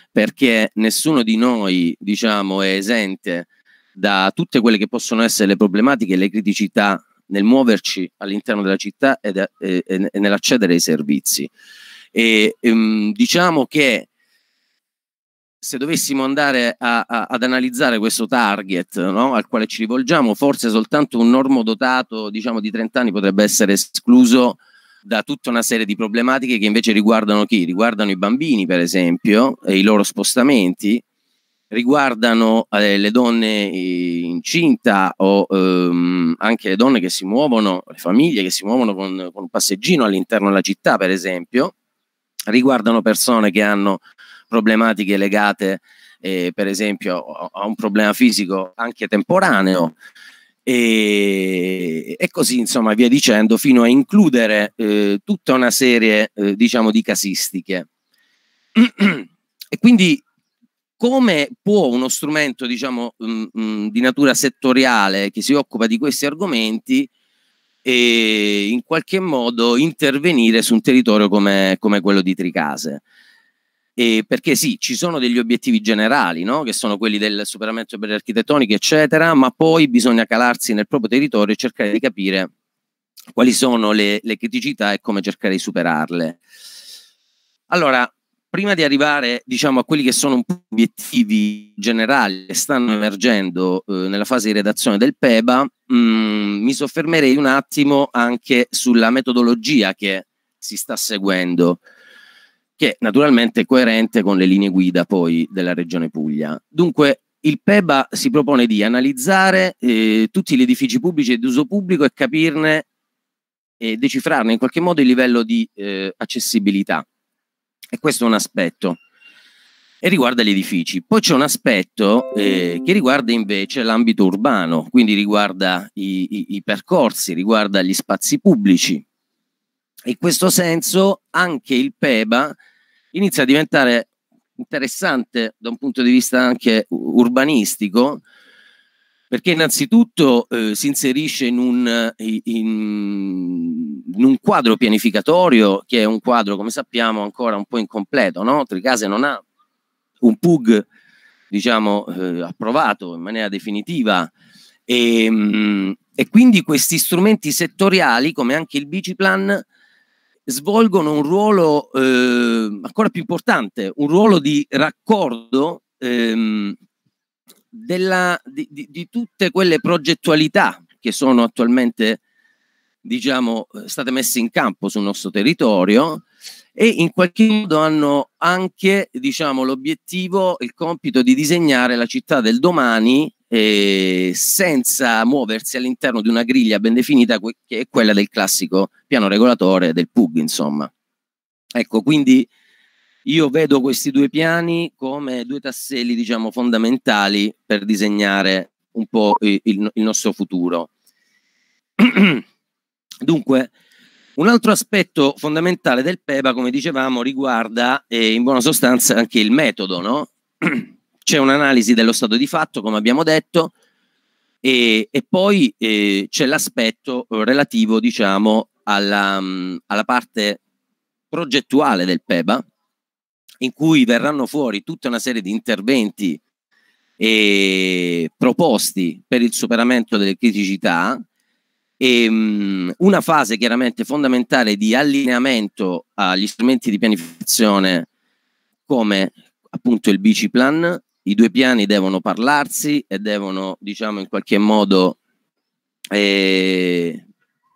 perché nessuno di noi, diciamo, è esente da tutte quelle che possono essere le problematiche e le criticità nel muoverci all'interno della città e, e, e nell'accedere ai servizi. E, ehm, diciamo che se dovessimo andare a, a, ad analizzare questo target no, al quale ci rivolgiamo, forse soltanto un normodotato diciamo, di 30 anni potrebbe essere escluso da tutta una serie di problematiche che invece riguardano chi? Riguardano i bambini, per esempio, e i loro spostamenti, riguardano eh, le donne incinta o ehm, anche le donne che si muovono, le famiglie che si muovono con, con un passeggino all'interno della città, per esempio, riguardano persone che hanno problematiche legate eh, per esempio a un problema fisico anche temporaneo e, e, così insomma via dicendo fino a includere eh, tutta una serie eh, diciamo di casistiche e quindi come può uno strumento diciamo mh, mm, mh, mm, di natura settoriale che si occupa di questi argomenti e in qualche modo intervenire su un territorio come, come quello di Tricase eh, perché sì, ci sono degli obiettivi generali, no? che sono quelli del superamento delle architettoniche, eccetera, ma poi bisogna calarsi nel proprio territorio e cercare di capire quali sono le, le criticità e come cercare di superarle. Allora, prima di arrivare diciamo, a quelli che sono un po' obiettivi generali che stanno emergendo eh, nella fase di redazione del PEBA, mh, mm, mi soffermerei un attimo anche sulla metodologia che si sta seguendo che naturalmente è coerente con le linee guida poi della Regione Puglia. Dunque, il PEBA si propone di analizzare eh, tutti gli edifici pubblici e di uso pubblico e capirne e decifrarne in qualche modo il livello di eh, accessibilità. E questo è un aspetto. E riguarda gli edifici. Poi c'è un aspetto eh, che riguarda invece l'ambito urbano, quindi riguarda i, i, i percorsi, riguarda gli spazi pubblici, in questo senso anche il PEBA inizia a diventare interessante da un punto di vista anche urbanistico, perché innanzitutto eh, si inserisce in un, eh, in, in un, quadro pianificatorio che è un quadro, come sappiamo, ancora un po' incompleto. No? Tricase non ha un PUG diciamo, eh, approvato in maniera definitiva e, ehm, mh, e, quindi questi strumenti settoriali, come anche il biciplan, svolgono un ruolo eh, ancora più importante, un ruolo di raccordo ehm, della, di, di, di, tutte quelle progettualità che sono attualmente diciamo, state messe in campo sul nostro territorio e in qualche modo hanno anche diciamo, l'obiettivo, il compito di disegnare la città del domani eh, senza muoversi all'interno di una griglia ben definita che è quella del classico piano regolatore del PUG, insomma. Ecco, quindi io vedo questi due piani come due tasselli, diciamo, fondamentali per disegnare un po' il, il nostro futuro. Dunque, un altro aspetto fondamentale del PEBA, come dicevamo, riguarda eh, in buona sostanza anche il metodo, no? c'è un'analisi dello stato di fatto, come abbiamo detto, e, e poi eh, c'è l'aspetto eh, relativo, diciamo, alla, mh, mm, alla parte progettuale del PEBA, in cui verranno fuori tutta una serie di interventi e proposti per il superamento delle criticità e mh, mm, una fase chiaramente fondamentale di allineamento agli strumenti di pianificazione come appunto il BC i due piani devono parlarsi e devono, diciamo, in qualche modo eh,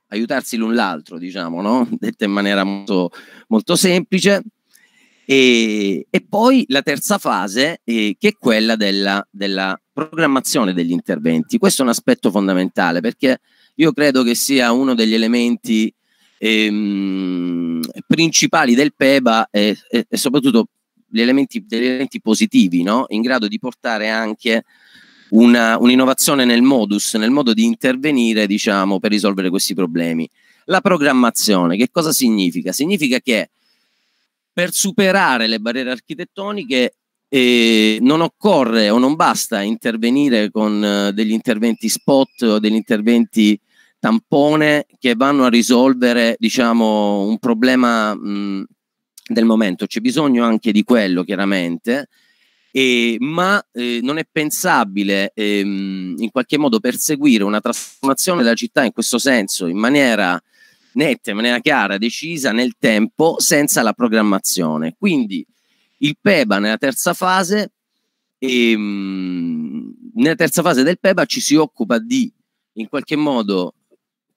aiutarsi l'un l'altro, diciamo, no? Detta in maniera molto, molto semplice. E, e, poi la terza fase, eh, che è quella della, della programmazione degli interventi. Questo è un aspetto fondamentale perché io credo che sia uno degli elementi ehm, principali del PEBA e, e, e soprattutto gli elementi, degli elementi positivi, no? in grado di portare anche un'innovazione nel modus, nel modo di intervenire diciamo, per risolvere questi problemi. La programmazione, che cosa significa? Significa che per superare le barriere architettoniche eh, non occorre o non basta intervenire con eh, degli interventi spot o degli interventi tampone che vanno a risolvere diciamo, un problema mh, del momento, c'è bisogno anche di quello chiaramente, eh, ma eh, non è pensabile ehm, in qualche modo perseguire una trasformazione della città in questo senso, in maniera netta, in maniera chiara, decisa nel tempo, senza la programmazione. Quindi il PEBA nella terza fase, ehm, nella terza fase del PEBA ci si occupa di in qualche modo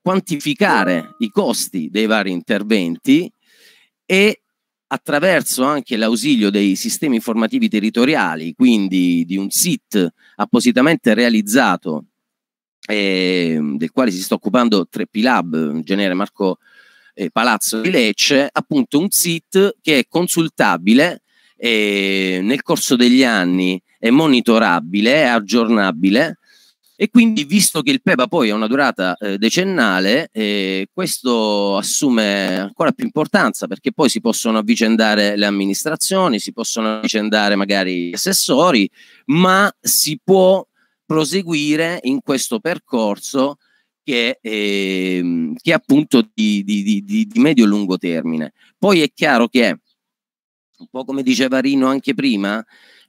quantificare i costi dei vari interventi e attraverso anche l'ausilio dei sistemi informativi territoriali, quindi di un SIT appositamente realizzato, eh, del quale si sta occupando 3P Lab, ingegnere Marco eh, Palazzo di Lecce, appunto un SIT che è consultabile eh, nel corso degli anni, è monitorabile, è aggiornabile e quindi, visto che il PEBA poi ha una durata eh, decennale, eh, questo assume ancora più importanza perché poi si possono avvicendare le amministrazioni, si possono avvicendare magari gli assessori, ma si può proseguire in questo percorso che, eh, che è appunto di, di, di, di medio e lungo termine. Poi è chiaro che, un po' come diceva Rino anche prima,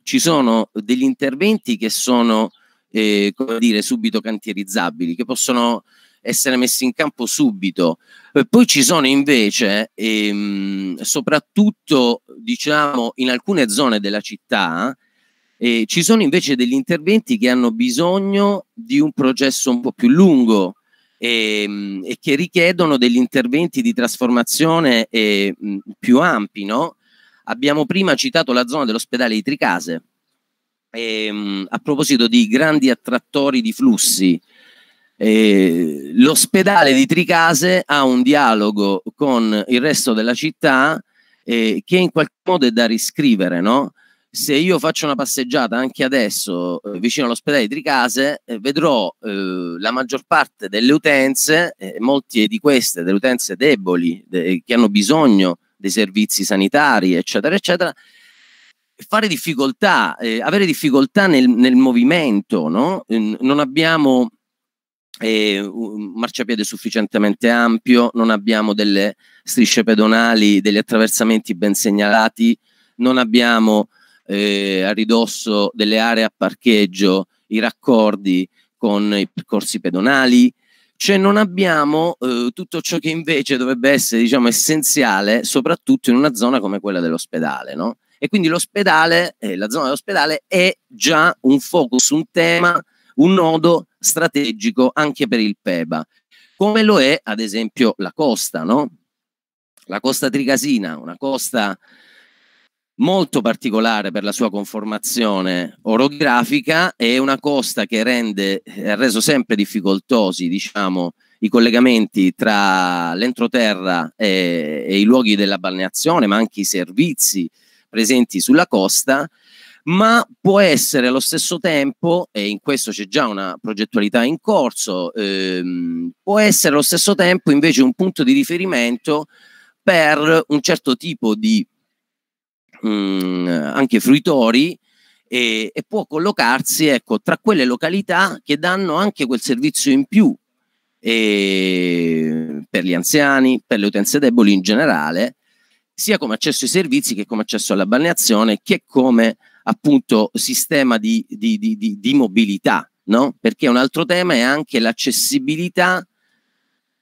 ci sono degli interventi che sono eh, come dire, subito cantierizzabili, che possono essere messi in campo subito. E eh, poi ci sono invece, ehm, soprattutto diciamo in alcune zone della città, eh, ci sono invece degli interventi che hanno bisogno di un processo un po' più lungo ehm, e che richiedono degli interventi di trasformazione eh, più ampi. No? Abbiamo prima citato la zona dell'ospedale di Tricase, ehm, a proposito di grandi attrattori di flussi, eh, l'ospedale di Tricase ha un dialogo con il resto della città eh, che in qualche modo è da riscrivere, no? Se io faccio una passeggiata anche adesso eh, vicino all'ospedale di Tricase, eh, vedrò eh, la maggior parte delle utenze, eh, molte di queste, delle utenze deboli, de che hanno bisogno dei servizi sanitari, eccetera, eccetera, fare difficoltà, eh, avere difficoltà nel, nel movimento, no? non abbiamo eh, un marciapiede sufficientemente ampio, non abbiamo delle strisce pedonali, degli attraversamenti ben segnalati, non abbiamo eh, a ridosso delle aree a parcheggio i raccordi con i percorsi pedonali, cioè non abbiamo eh, tutto ciò che invece dovrebbe essere diciamo, essenziale, soprattutto in una zona come quella dell'ospedale. No? E quindi l'ospedale, eh, la zona dell'ospedale è già un focus, un tema, un nodo strategico anche per il PEBA, come lo è ad esempio la costa, no? La costa tricasina, una costa molto particolare per la sua conformazione orografica è una costa che rende, eh, ha reso sempre difficoltosi diciamo, i collegamenti tra l'entroterra e, e, i luoghi della balneazione, ma anche i servizi presenti sulla costa, ma può essere allo stesso tempo, e in questo c'è già una progettualità in corso, ehm, può essere allo stesso tempo invece un punto di riferimento per un certo tipo di mh, mm, anche fruitori e, e può collocarsi ecco, tra quelle località che danno anche quel servizio in più per gli anziani, per le utenze deboli in generale, sia come accesso ai servizi che come accesso alla balneazione, che come appunto sistema di, di, di, di mobilità, no? Perché un altro tema è anche l'accessibilità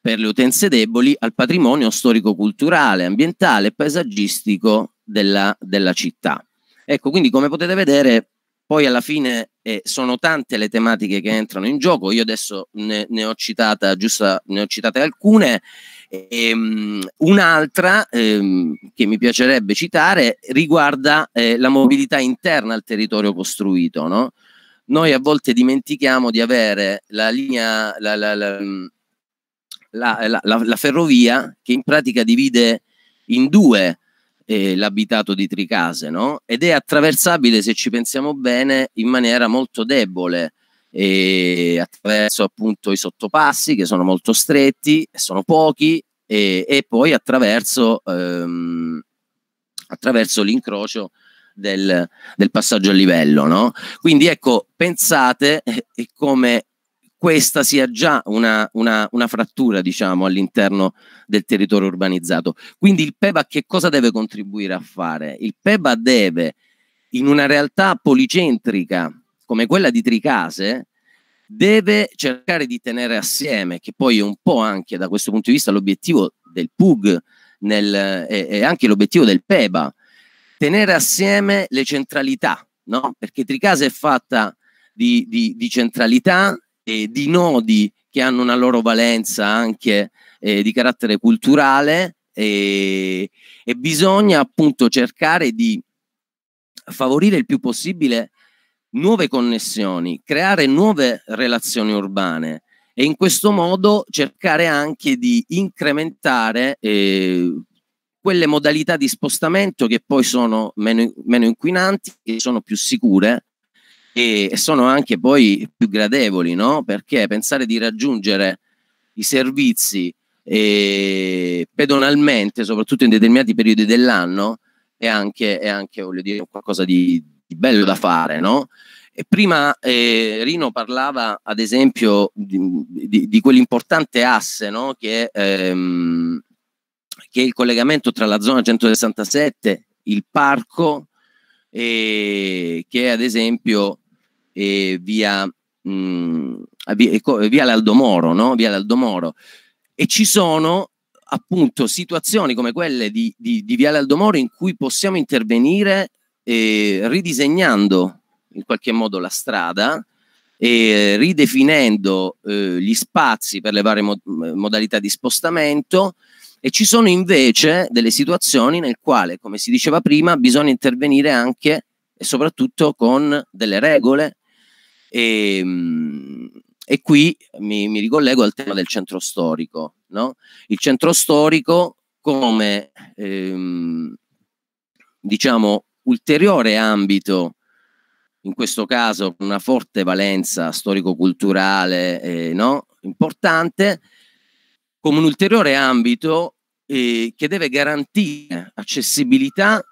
per le utenze deboli al patrimonio storico-culturale, ambientale e paesaggistico della, della, città. Ecco, quindi come potete vedere, poi alla fine eh, sono tante le tematiche che entrano in gioco, io adesso ne, ne, ho, citata, giusta, ne ho citate alcune, Ehm, un'altra ehm, che mi piacerebbe citare riguarda eh, la mobilità interna al territorio costruito. No? Noi a volte dimentichiamo di avere la linea, la, la, la, mm, la ferrovia che in pratica divide in due eh, l'abitato di Tricase no? ed è attraversabile, se ci pensiamo bene, in maniera molto debole e attraverso appunto i sottopassi che sono molto stretti, sono pochi e, e poi attraverso, ehm, attraverso l'incrocio del, del, passaggio a livello. No? Quindi ecco, pensate eh, come questa sia già una, una, una frattura, diciamo, all'interno del territorio urbanizzato. Quindi il PEBA che cosa deve contribuire a fare? Il PEBA deve, in una realtà policentrica, come quella di Tricase deve cercare di tenere assieme, che poi è un po' anche da questo punto di vista l'obiettivo del PUG nel, e, e anche l'obiettivo del PEBA, tenere assieme le centralità, no? perché Tricase è fatta di, di, di centralità e di nodi che hanno una loro valenza anche eh, di carattere culturale e, e, bisogna appunto cercare di favorire il più possibile nuove connessioni, creare nuove relazioni urbane e in questo modo cercare anche di incrementare eh, quelle modalità di spostamento che poi sono meno, meno inquinanti e sono più sicure e sono anche poi più gradevoli, no? Perché pensare di raggiungere i servizi eh, pedonalmente, soprattutto in determinati periodi dell'anno, è anche, è anche voglio dire, qualcosa di, bello da fare, no? E prima eh, Rino parlava, ad esempio, di, di, di quell'importante asse no? che, ehm, che, è il collegamento tra la zona 167, il parco, e che è ad esempio eh, via, mh, mm, via ecco, l'Aldomoro, no? via l'Aldomoro. E ci sono appunto situazioni come quelle di, di, di Viale Aldomoro in cui possiamo intervenire eh, ridisegnando in qualche modo la strada e ridefinendo eh, gli spazi per le varie mod modalità di spostamento e ci sono invece delle situazioni nel quale, come si diceva prima, bisogna intervenire anche e soprattutto con delle regole e, ehm, e qui mi, mi, ricollego al tema del centro storico. No? Il centro storico come ehm, diciamo ulteriore ambito, in questo caso con una forte valenza storico-culturale eh, no? importante, come un ulteriore ambito eh, che deve garantire accessibilità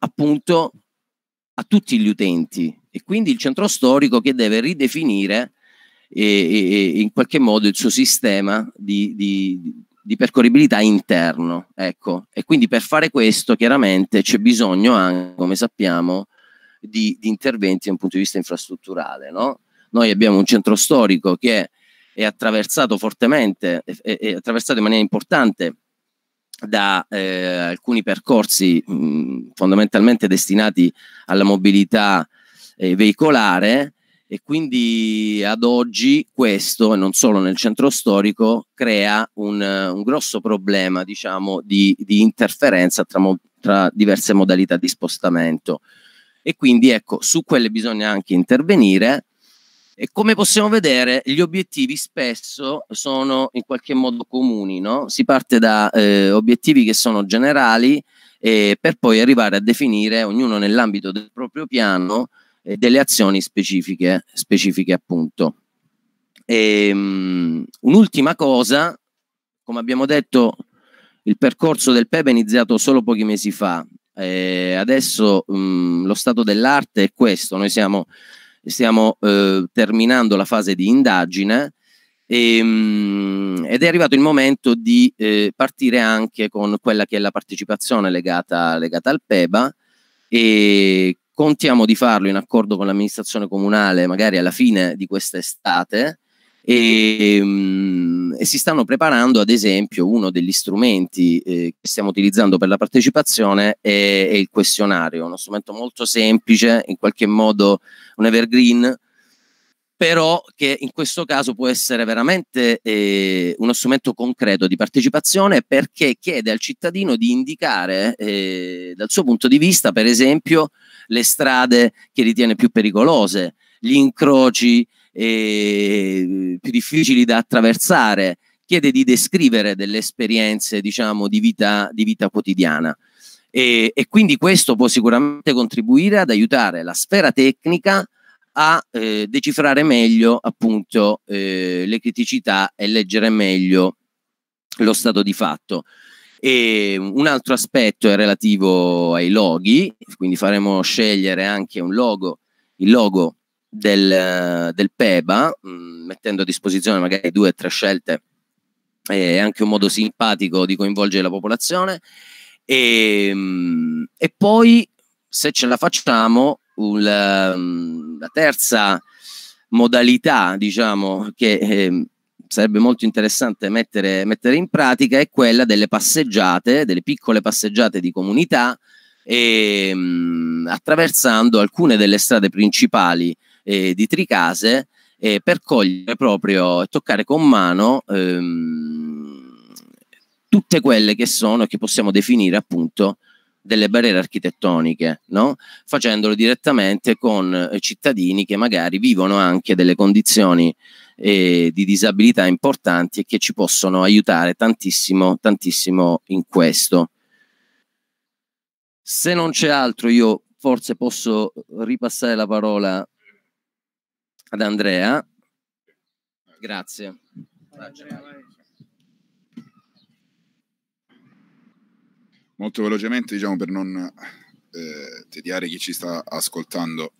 appunto a tutti gli utenti e quindi il centro storico che deve ridefinire eh, eh, eh in qualche modo il suo sistema di, di di percorribilità interno, ecco. E quindi per fare questo chiaramente c'è bisogno anche, come sappiamo, di, di interventi da un punto di vista infrastrutturale, no? Noi abbiamo un centro storico che è attraversato fortemente, è, è attraversato in maniera importante da eh, alcuni percorsi mh, fondamentalmente destinati alla mobilità eh, veicolare, e quindi ad oggi questo, e non solo nel centro storico, crea un, un grosso problema diciamo, di, di interferenza tra, tra, diverse modalità di spostamento. E quindi ecco, su quelle bisogna anche intervenire. E come possiamo vedere, gli obiettivi spesso sono in qualche modo comuni, no? Si parte da eh, obiettivi che sono generali eh, per poi arrivare a definire, ognuno nell'ambito del proprio piano, eh, delle azioni specifiche, specifiche appunto. E, um, un'ultima cosa, come abbiamo detto, il percorso del PEB è iniziato solo pochi mesi fa. Eh, adesso um, lo stato dell'arte è questo, noi siamo, stiamo eh, terminando la fase di indagine e, um, ed è arrivato il momento di eh, partire anche con quella che è la partecipazione legata, legata al PEBA e Contiamo di farlo in accordo con l'amministrazione comunale, magari alla fine di quest'estate. E, ehm, e, si stanno preparando ad esempio uno degli strumenti eh, che stiamo utilizzando per la partecipazione è, è, il questionario, uno strumento molto semplice, in qualche modo un evergreen, però che in questo caso può essere veramente eh, uno strumento concreto di partecipazione perché chiede al cittadino di indicare eh, dal suo punto di vista, per esempio, le strade che ritiene più pericolose, gli incroci eh, più difficili da attraversare, chiede di descrivere delle esperienze, diciamo, di vita, di vita quotidiana. E, e, quindi questo può sicuramente contribuire ad aiutare la sfera tecnica a eh, decifrare meglio appunto eh, le criticità e leggere meglio lo stato di fatto. E un altro aspetto è relativo ai loghi, quindi faremo scegliere anche un logo, il logo del, del PEBA, mh, mm, mettendo a disposizione magari due o tre scelte, è anche un modo simpatico di coinvolgere la popolazione. E, mh, mm, e poi, se ce la facciamo, un, la, la terza modalità, diciamo, che eh, sarebbe molto interessante mettere, mettere in pratica è quella delle passeggiate, delle piccole passeggiate di comunità e, ehm, mh, attraversando alcune delle strade principali eh, di Tricase eh, per cogliere proprio e toccare con mano ehm, tutte quelle che sono e che possiamo definire appunto delle barriere architettoniche, no? facendolo direttamente con eh, cittadini che magari vivono anche delle condizioni eh, di disabilità importanti e che ci possono aiutare tantissimo, tantissimo in questo. Se non c'è altro, io forse posso ripassare la parola ad Andrea. Grazie. Molto velocemente, diciamo, per non eh, tediare chi ci sta ascoltando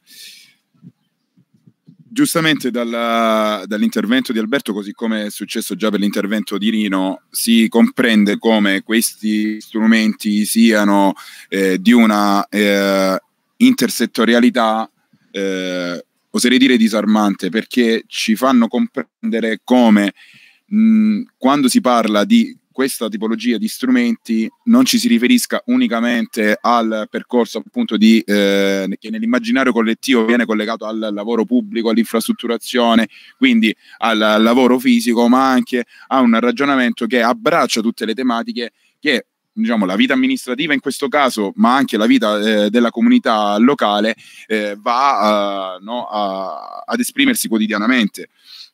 giustamente dalla, dall'intervento di Alberto, così come è successo già per l'intervento di Rino, si comprende come questi strumenti siano eh, di una eh, intersettorialità, eh, oserei dire disarmante, perché ci fanno comprendere come mh, quando si parla di questa tipologia di strumenti non ci si riferisca unicamente al percorso appunto di, eh, che nell'immaginario collettivo viene collegato al lavoro pubblico, all'infrastrutturazione, quindi al, lavoro fisico, ma anche a un ragionamento che abbraccia tutte le tematiche che diciamo, la vita amministrativa in questo caso, ma anche la vita eh, della comunità locale, eh, va uh, no, a, ad esprimersi quotidianamente.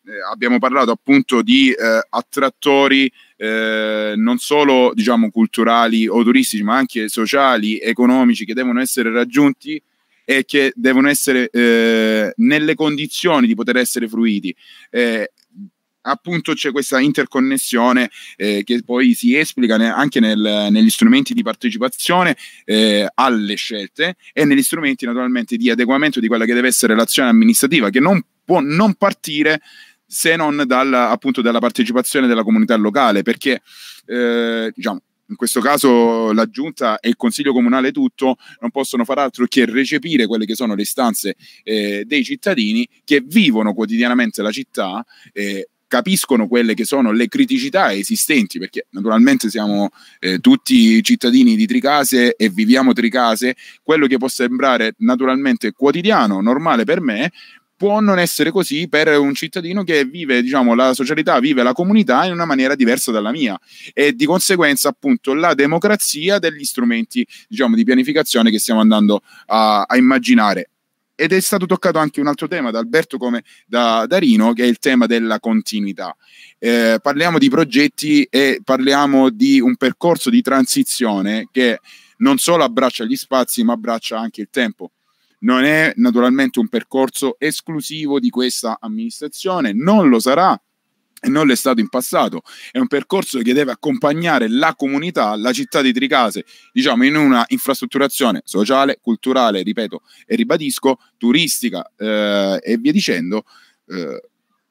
Eh, abbiamo parlato appunto di eh, attrattori eh, non solo diciamo, culturali o turistici, ma anche sociali, economici che devono essere raggiunti e che devono essere eh, nelle condizioni di poter essere fruiti. Eh, appunto c'è questa interconnessione eh, che poi si esplica ne anche nel, negli strumenti di partecipazione eh, alle scelte e negli strumenti naturalmente di adeguamento di quella che deve essere l'azione amministrativa che non può non partire se non dalla, appunto dalla partecipazione della comunità locale, perché eh, diciamo, in questo caso la giunta e il consiglio comunale tutto non possono far altro che recepire quelle che sono le istanze eh, dei cittadini che vivono quotidianamente la città eh, capiscono quelle che sono le criticità esistenti, perché naturalmente siamo eh, tutti cittadini di Tricase e viviamo Tricase, quello che può sembrare naturalmente quotidiano, normale per me, può non essere così per un cittadino che vive diciamo, la socialità, vive la comunità in una maniera diversa dalla mia e di conseguenza appunto la democrazia degli strumenti diciamo, di pianificazione che stiamo andando a, a, immaginare. Ed è stato toccato anche un altro tema da Alberto come da, da Rino, che è il tema della continuità. Eh, parliamo di progetti e parliamo di un percorso di transizione che non solo abbraccia gli spazi, ma abbraccia anche il tempo. Non è naturalmente un percorso esclusivo di questa amministrazione, non lo sarà e non l'è stato in passato. È un percorso che deve accompagnare la comunità, la città di Tricase, diciamo in una infrastrutturazione sociale, culturale, ripeto e ribadisco, turistica eh, e via dicendo. Eh,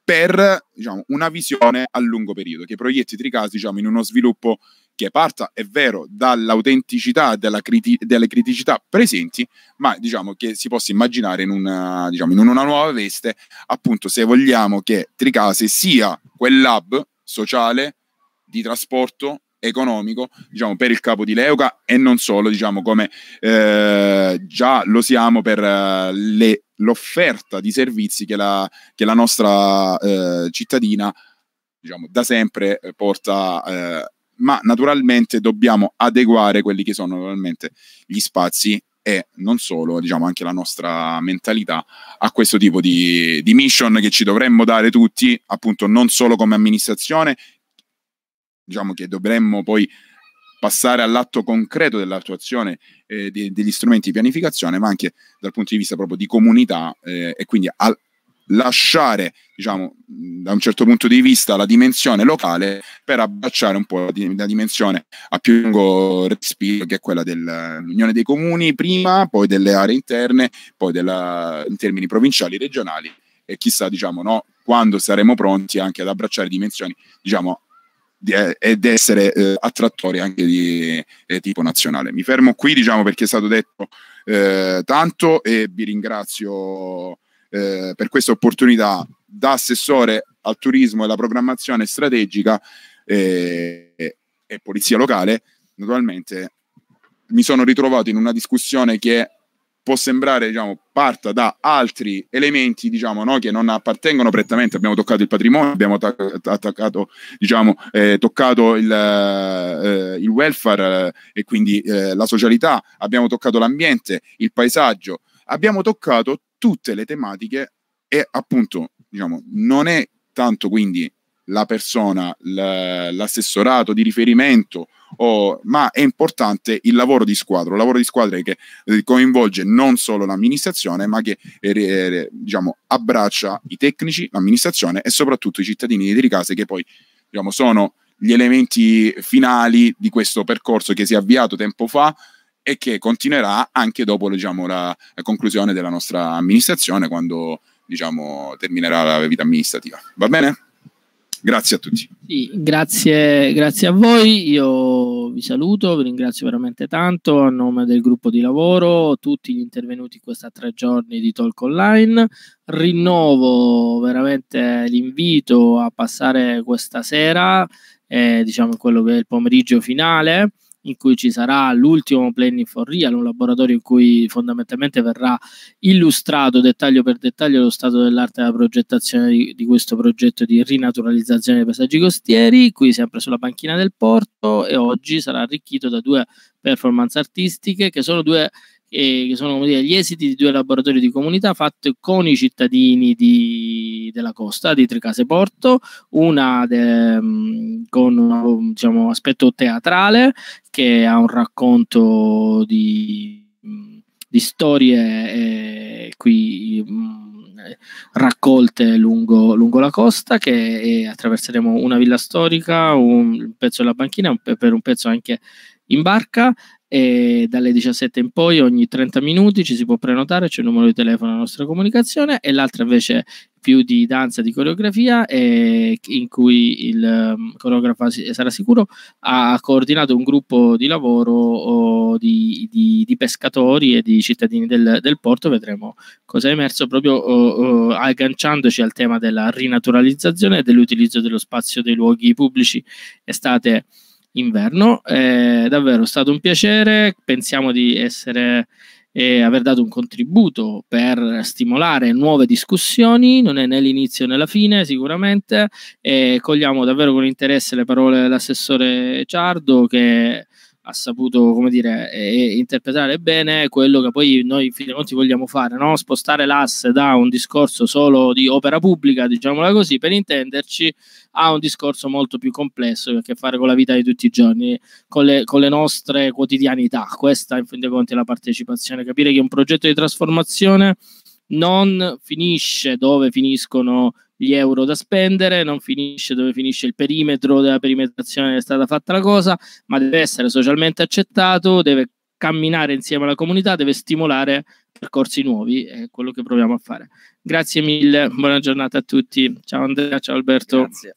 per diciamo, una visione a lungo periodo che proietti Tricase diciamo, in uno sviluppo che parta, è vero, dall'autenticità della criti- delle criticità presenti, ma diciamo che si possa immaginare in una, diciamo, in una nuova veste, appunto se vogliamo che Tricase sia quel hub sociale di trasporto economico diciamo, per il capo di Leuca e non solo, diciamo, come eh, già lo siamo per eh, le, l'offerta di servizi che la, che la nostra eh, cittadina diciamo, da sempre eh, porta eh, ma naturalmente dobbiamo adeguare quelli che sono naturalmente gli spazi e non solo, diciamo anche la nostra mentalità a questo tipo di, di mission che ci dovremmo dare tutti, appunto non solo come amministrazione, diciamo che dovremmo poi passare all'atto concreto dell'attuazione eh, de- degli strumenti di pianificazione, ma anche dal punto di vista proprio di comunità eh, e quindi al- lasciare, diciamo, da un certo punto di vista la dimensione locale per abbracciare un po' la, dimensione a più lungo respiro che è quella dell'Unione dei Comuni prima, poi delle aree interne, poi della, in termini provinciali, regionali e chissà, diciamo, no, quando saremo pronti anche ad abbracciare dimensioni, diciamo, ed eh, essere eh, attrattori anche di eh, tipo nazionale. Mi fermo qui, diciamo, perché è stato detto eh, tanto e vi ringrazio eh, per questa opportunità da assessore al turismo e alla programmazione strategica eh, e polizia locale, naturalmente mi sono ritrovato in una discussione che può sembrare diciamo, parta da altri elementi diciamo, no, che non appartengono prettamente, abbiamo toccato il patrimonio, abbiamo attaccato, diciamo, eh, toccato il, eh, il welfare eh, e quindi eh, la socialità, abbiamo toccato l'ambiente, il paesaggio, abbiamo toccato tutte le tematiche e appunto, diciamo, non è tanto quindi la persona, l'assessorato di riferimento, o, ma è importante il lavoro di squadra, un lavoro di squadra che eh, coinvolge non solo l'amministrazione, ma che eh, diciamo, abbraccia i tecnici, l'amministrazione e soprattutto i cittadini di Tricase che poi diciamo, sono gli elementi finali di questo percorso che si è avviato tempo fa e che continuerà anche dopo diciamo, la, conclusione della nostra amministrazione, quando diciamo, terminerà la vita amministrativa. Va bene? Grazie a tutti. Sì, grazie, grazie a voi, io vi saluto, vi ringrazio veramente tanto a nome del gruppo di lavoro, tutti gli intervenuti in questi tre giorni di Talk Online. Rinnovo veramente l'invito a passare questa sera, eh, diciamo quello che è il pomeriggio finale in cui ci sarà l'ultimo Planning for Real, un laboratorio in cui fondamentalmente verrà illustrato dettaglio per dettaglio lo stato dell'arte della progettazione di, di questo progetto di rinaturalizzazione dei paesaggi costieri, qui sempre sulla banchina del porto e oggi sarà arricchito da due performance artistiche che sono due eh, che sono come dire, gli esiti di due laboratori di comunità fatti con i cittadini di, della costa di Tricase Porto, una de, mm, con un diciamo, aspetto teatrale che ha un racconto di, mm, di storie eh, qui mm, raccolte lungo, lungo, la costa che è, attraverseremo una villa storica, un, pezzo della banchina per un pezzo anche in barca e dalle 17 in poi ogni 30 minuti ci si può prenotare, c'è il numero di telefono alla nostra comunicazione e l'altra invece più di danza, di coreografia in cui il ehm, coreografo sarà sicuro ha coordinato un gruppo di lavoro di, di, di, pescatori e di cittadini del, del porto, vedremo cosa è emerso proprio uh, uh, agganciandoci al tema della rinaturalizzazione e dell'utilizzo dello spazio dei luoghi pubblici estate inverno. È davvero stato un piacere, pensiamo di essere e aver dato un contributo per stimolare nuove discussioni, non è né l'inizio né la fine sicuramente, e cogliamo davvero con interesse le parole dell'assessore Ciardo che ha saputo come dire, eh, interpretare bene quello che poi noi in fin dei conti vogliamo fare, no? spostare l'asse da un discorso solo di opera pubblica, diciamola così, per intenderci, a un discorso molto più complesso che ha a che fare con la vita di tutti i giorni, con le, con le nostre quotidianità. Questa in fin dei conti è la partecipazione, capire che un progetto di trasformazione non finisce dove finiscono gli euro da spendere, non finisce dove finisce il perimetro della perimetrazione è stata fatta la cosa, ma deve essere socialmente accettato, deve camminare insieme alla comunità, deve stimolare percorsi nuovi, è quello che proviamo a fare. Grazie mille, buona giornata a tutti. Ciao Andrea, ciao Alberto. Grazie.